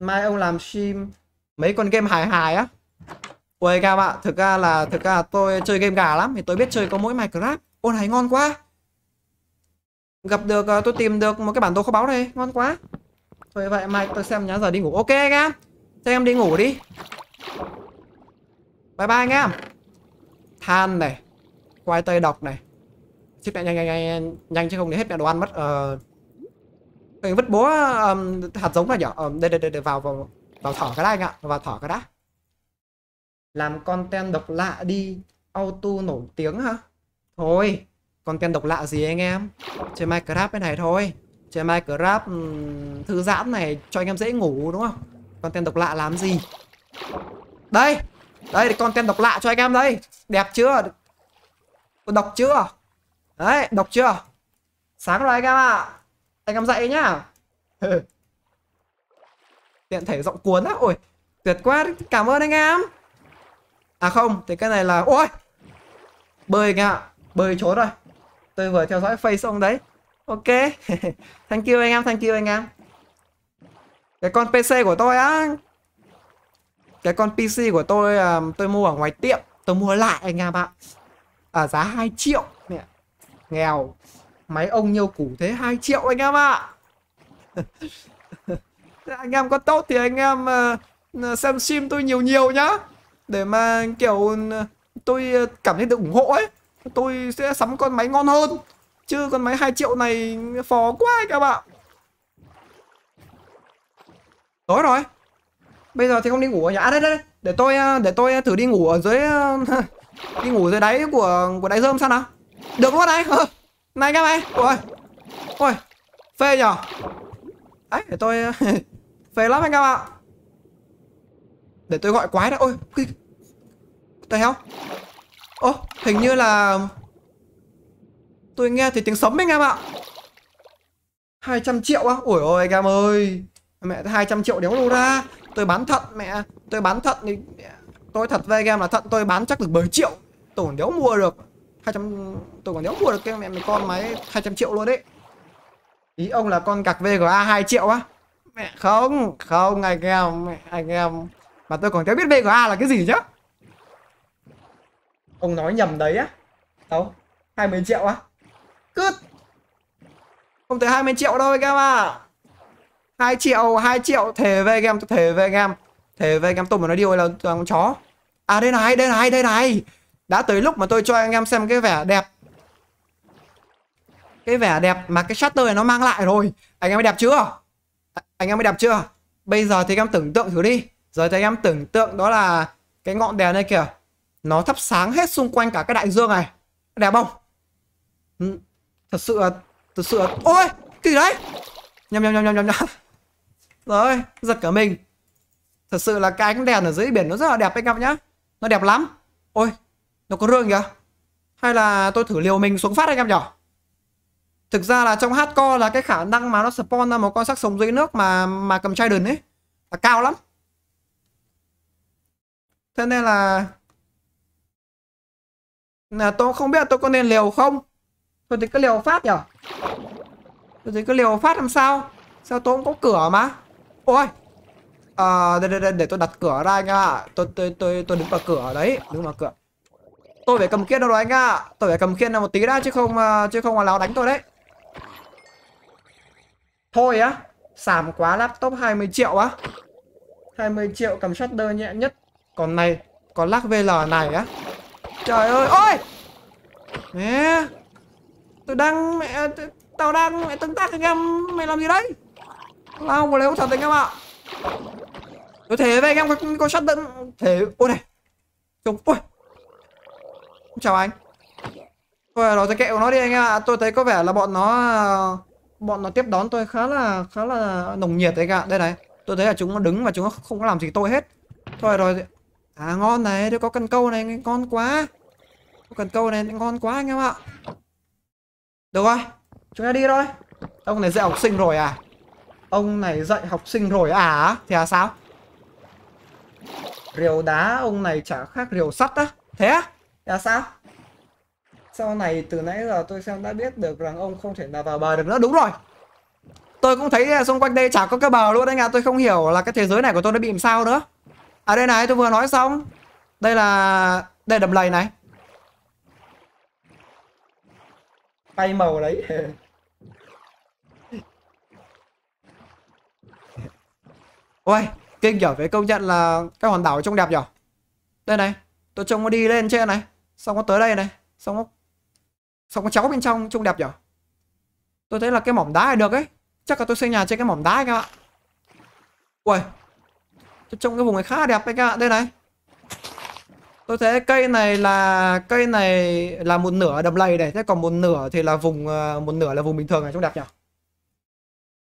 mai ông làm stream mấy con game hài hài á ui các bạn thực ra là thực ra là tôi chơi game gà lắm thì tôi biết chơi có mỗi minecraft ô này ngon quá gặp được ờ, tôi tìm được một cái bản đồ kho báu này ngon quá thôi vậy mai tôi xem nhá giờ đi ngủ ok anh em cho em đi ngủ đi bye bye anh em than này quay tay độc này ship nhanh nhanh nhanh nhanh chứ không để hết mẹ đồ ăn mất ờ uh... vứt búa um, hạt giống là nhở um, đây, đây đây đây vào vào vào thỏ cái đã anh ạ vào thỏ cái đã làm content độc lạ đi auto nổi tiếng hả thôi content độc lạ gì anh em chơi minecraft bên này thôi chơi minecraft um, thư giãn này cho anh em dễ ngủ đúng không content độc lạ làm gì đây đây content độc lạ cho anh em đây đẹp chưa Cô đọc chưa? Đấy, đọc chưa? Sáng rồi anh em ạ. À. Anh em dậy nhá. Tiện thể giọng cuốn á. Ôi, tuyệt quá. Cảm ơn anh em. À không, thì cái này là... Ôi! Bơi anh ạ. Bơi trốn rồi. Tôi vừa theo dõi face ông đấy. Ok. thank you anh em, thank you anh em. Cái con PC của tôi á. Cái con PC của tôi à, tôi mua ở ngoài tiệm. Tôi mua lại anh em ạ à, giá 2 triệu mẹ nghèo máy ông nhiều củ thế 2 triệu anh em ạ à. anh em có tốt thì anh em uh, xem sim tôi nhiều nhiều nhá để mà kiểu ờ, tôi cảm thấy được ủng hộ ấy tôi sẽ sắm con máy ngon hơn chứ con máy 2 triệu này phò quá các bạn tối rồi bây giờ thì không đi ngủ ở nhà à, đây đây để tôi để tôi thử đi ngủ ở dưới đi ngủ dưới đáy của của đáy rơm sao nào được luôn này ờ, này các mày ôi ôi phê nhở ấy để tôi phê lắm anh các bạn để tôi gọi quái đã ôi cái tại heo ô hình như là tôi nghe thấy tiếng sấm anh em ạ 200 triệu á ủi ôi anh em ơi mẹ 200 triệu đéo đâu ra tôi bán thận mẹ tôi bán thận thì tôi thật với game là thận tôi bán chắc được 10 triệu tổn còn đéo mua được 200 tôi còn đéo mua được cái mẹ mày con máy 200 triệu luôn đấy ý ông là con cặc VGA 2 triệu á mẹ không không anh em mẹ anh em mà tôi còn đéo biết VGA là cái gì chứ ông nói nhầm đấy á đâu 20 triệu á cướp không tới 20 triệu đâu anh em ạ hai triệu hai triệu thề với game thề với game thề với game tôi mà nói điều là con chó À đây này, đây này, đây này Đã tới lúc mà tôi cho anh em xem cái vẻ đẹp Cái vẻ đẹp mà cái shutter này nó mang lại rồi Anh em mới đẹp chưa? À, anh em mới đẹp chưa? Bây giờ thì anh em tưởng tượng thử đi Giờ thì anh em tưởng tượng đó là Cái ngọn đèn này kìa Nó thắp sáng hết xung quanh cả cái đại dương này Đẹp không? Ừ, thật sự là Thật sự là... Ôi! Kỳ đấy! Nhầm nhầm nhầm nhầm nhầm nhầm Rồi, giật cả mình Thật sự là cái ánh đèn ở dưới biển nó rất là đẹp anh em nhá nó đẹp lắm Ôi Nó có rương kìa Hay là tôi thử liều mình xuống phát anh em nhỉ Thực ra là trong hardcore là cái khả năng mà nó spawn ra một con sắc sống dưới nước mà mà cầm chai trident ấy là cao lắm. Thế nên là là tôi không biết là tôi có nên liều không. Thôi thì cứ liều phát nhở. Thôi thì cứ liều phát làm sao? Sao tôi cũng có cửa mà. Ôi, à, đây, đây, đây, để tôi đặt cửa ra anh ạ à. tôi, tôi tôi tôi đứng vào cửa đấy đứng vào cửa tôi phải cầm khiên đâu rồi anh ạ à. tôi phải cầm khiên nào một tí đã chứ không ờ, chứ không là láo đánh tôi đấy thôi á sàm quá laptop 20 triệu á 20 triệu cầm shutter nhẹ nhất còn này còn lắc vl này á trời ơi ôi mẹ tôi đang mẹ tao đang mẹ tương tác anh em mày làm gì đấy tao không có lấy thật anh em ạ à. Tôi thế với anh em có, có shotgun Thế Ôi này Trông Ôi Chào anh Thôi à, nó tôi kẹo nó đi anh em ạ Tôi thấy có vẻ là bọn nó Bọn nó tiếp đón tôi khá là Khá là nồng nhiệt đấy ạ Đây này Tôi thấy là chúng nó đứng và chúng nó không có làm gì tôi hết Thôi rồi À ngon này Tôi có cần câu này Ngon quá Có cần câu này Ngon quá anh em ạ Được rồi Chúng ta đi thôi Ông này dạy học sinh rồi à Ông này dạy học sinh rồi à? Thì à sao? Rìu đá ông này chả khác rìu sắt á. Thế á? Thì à sao? Sau này từ nãy giờ tôi xem đã biết được rằng ông không thể nào vào bờ được nữa. Đúng rồi. Tôi cũng thấy à, xung quanh đây chả có cái bờ luôn anh à. Tôi không hiểu là cái thế giới này của tôi nó bị làm sao nữa. À đây này tôi vừa nói xong. Đây là... Đây là đầm lầy này. Bay màu đấy. Ôi, kinh nhở với công nhận là các hòn đảo trông đẹp nhở. Đây này, tôi trông nó đi lên trên này, xong nó tới đây này, xong nó xong có cháu bên trong trông đẹp nhở. Tôi thấy là cái mỏm đá này được ấy. Chắc là tôi xây nhà trên cái mỏm đá các bạn. Ui. Tôi trông cái vùng này khá đẹp đấy các bạn. Đây này. Tôi thấy cây này là cây này là một nửa đầm lầy này, thế còn một nửa thì là vùng ờ, một nửa là vùng bình thường này trông đẹp nhở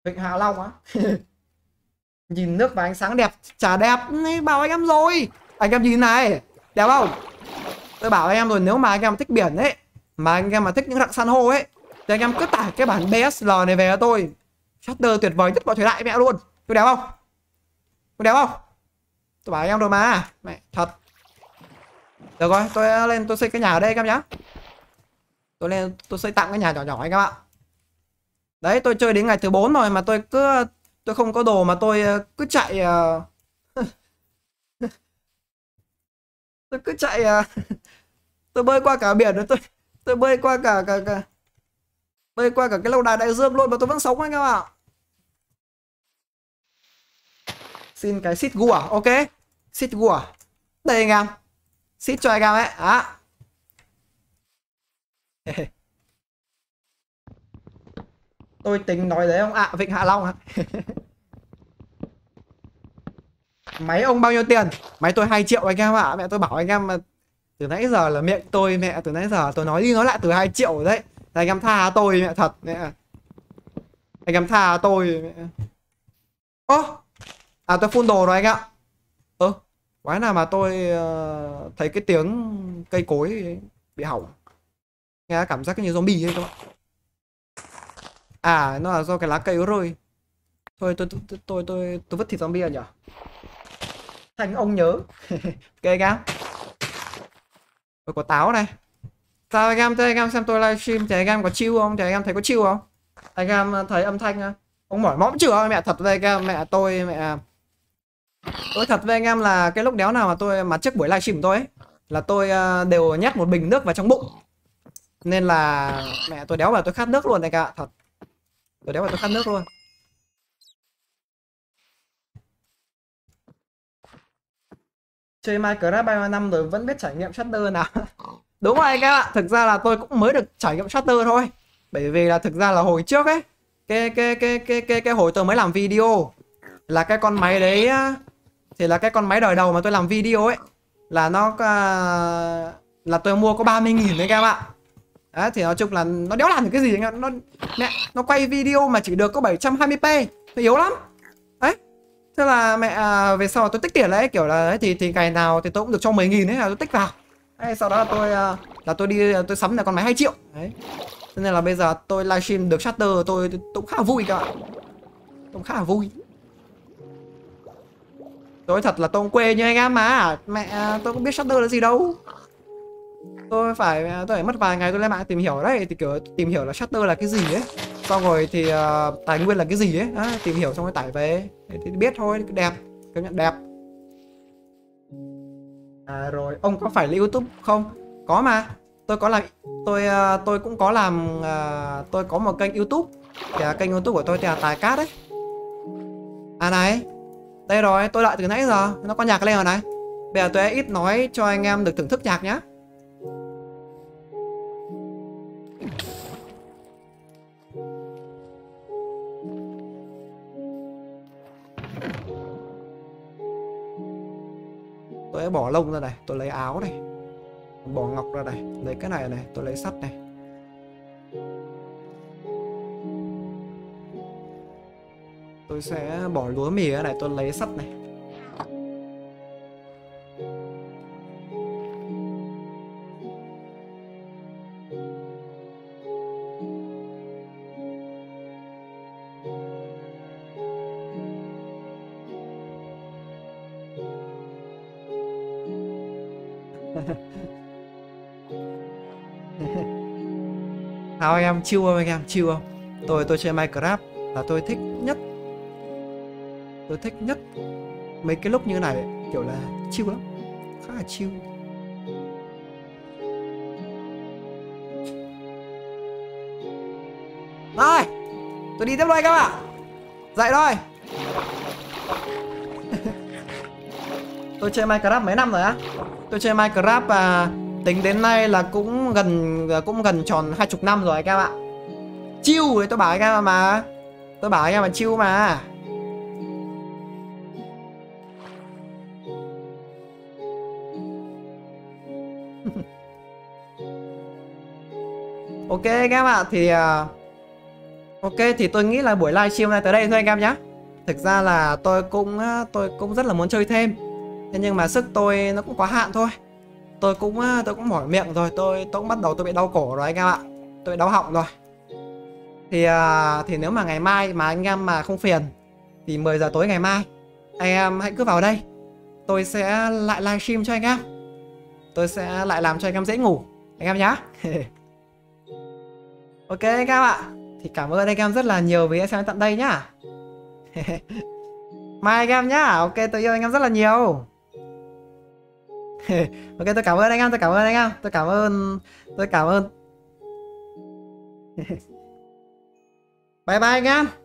Vịnh Hạ Long á. Nhìn nước và ánh sáng đẹp Chả đẹp Bảo anh em rồi Anh em nhìn này Đẹp không Tôi bảo anh em rồi nếu mà anh em thích biển ấy Mà anh em mà thích những rặng san hô ấy Thì anh em cứ tải cái bản BSL này về cho tôi Shutter tuyệt vời nhất mọi thời đại mẹ luôn Tôi đẹp không Tôi đẹp không Tôi bảo anh em rồi mà Mẹ thật Được rồi tôi lên tôi xây cái nhà ở đây các em nhá Tôi lên tôi xây tặng cái nhà nhỏ nhỏ anh em ạ Đấy tôi chơi đến ngày thứ 4 rồi mà tôi cứ tôi không có đồ mà tôi ờ, cứ chạy ờ, tôi cứ chạy ờ, tôi bơi qua cả biển rồi tôi tôi bơi qua cả cả cả bơi qua cả cái lâu đài đại dương luôn mà tôi vẫn sống anh em ạ xin cái xít gua ok xít gua đây anh em xít cho anh em ấy á à. tôi tính nói đấy ông ạ à, vịnh hạ long ạ máy ông bao nhiêu tiền máy tôi 2 triệu anh em ạ à. mẹ tôi bảo anh em mà từ nãy giờ là miệng tôi mẹ từ nãy giờ tôi nói đi nói lại từ 2 triệu đấy anh em tha tôi mẹ thật mẹ anh em tha tôi mẹ ô à tôi phun đồ rồi anh ạ ơ ừ, quái nào mà tôi uh, thấy cái tiếng cây cối bị hỏng nghe cảm giác như zombie ấy các bạn à nó là do cái lá cây rồi thôi tôi tôi tôi tôi, tôi vứt thịt zombie nhở thành ông nhớ ok gam tôi có táo này sao anh gam chơi gam xem tôi livestream trẻ gam có chiêu không trẻ gam thấy có chiêu không anh gam thấy âm thanh ông mỏi mõm chưa mẹ thật với gam mẹ tôi mẹ tôi thật với anh em là cái lúc đéo nào mà tôi mà trước buổi livestream của tôi ấy, là tôi ờ, đều nhét một bình nước vào trong bụng nên là mẹ tôi đéo vào tôi khát nước luôn này cả thật tôi đéo là tôi khát nước luôn chơi Minecraft 3 năm rồi vẫn biết trải nghiệm shutter nào đúng rồi các bạn thực ra là tôi cũng mới được trải nghiệm shutter thôi bởi vì là thực ra là hồi trước ấy cái cái cái cái cái cái hồi tôi mới làm video là cái con máy đấy thì là cái con máy đời đầu mà tôi làm video ấy là nó à, là tôi mua có 30 nghìn đấy các bạn Đấy, thì nói chung là nó đéo làm được cái gì anh em nó mẹ nó quay video mà chỉ được có 720p thì yếu lắm đấy thế là mẹ à, về sau tôi tích tiền đấy kiểu là đấy, thì thì ngày nào thì tôi cũng được cho 10 nghìn đấy, là tôi tích vào đấy, sau đó là tôi à, là tôi đi à, tôi sắm là con máy 2 triệu đấy thế nên là bây giờ tôi livestream được shutter tôi, tôi, cũng khá là vui cả tôi cũng khá là vui tôi thật là tôi quê như anh em mà mẹ à, tôi cũng biết shutter là gì đâu tôi phải à, tôi phải mất vài ngày tôi lên mạng tìm hiểu đấy thì kiểu tìm hiểu là shutter là cái gì ấy xong rồi thì uh, tài nguyên là cái gì ấy à, tìm hiểu xong rồi tải về thì, biết thôi đẹp công nhận đẹp à, rồi ông có phải là youtube không có mà tôi có làm tôi uh, tôi cũng có làm uh, tôi có một kênh youtube thì uh, kênh youtube của tôi thì là tài cát đấy à này đây rồi tôi đợi từ nãy giờ nó có nhạc lên rồi này bây giờ tôi ít nói cho anh em được thưởng thức nhạc nhá tôi sẽ bỏ lông ra này tôi lấy áo này bỏ ngọc ra này lấy cái này này tôi lấy sắt này tôi sẽ bỏ lúa mì ra này tôi lấy sắt này em chill không anh em chill không tôi tôi chơi minecraft là tôi thích nhất tôi thích nhất mấy cái lúc như này kiểu là chill lắm khá là chill rồi tôi đi tiếp thôi các bạn dậy rồi tôi chơi minecraft mấy năm rồi á tôi chơi minecraft và tính đến nay là cũng gần à, cũng gần tròn hai chục năm rồi các bạn, chiêu đấy tôi bảo các em mà tôi bảo các em mà chiêu mà ok các bạn thì à, ok thì tôi nghĩ là buổi livestream này tới đây thôi anh em nhé thực ra là tôi cũng à, tôi cũng rất là muốn chơi thêm thế nhưng mà sức tôi nó cũng quá hạn thôi tôi cũng à, tôi cũng mỏi miệng rồi tôi tôi cũng bắt đầu tôi bị đau cổ rồi anh em ạ tôi bị đau họng rồi thì à, thì nếu mà ngày mai mà anh em mà không phiền thì 10 giờ tối ngày mai anh em hãy cứ vào đây tôi sẽ lại livestream cho anh em tôi sẽ lại làm cho anh em dễ ngủ anh em nhá ok anh em ạ thì cảm ơn anh em rất là nhiều vì đã xem tận đây nhá mai anh em nhá ok tôi yêu anh em rất là nhiều ok tôi cảm ơn anh em tôi cảm ơn anh em tôi cảm ơn tôi cảm ơn bye bye anh em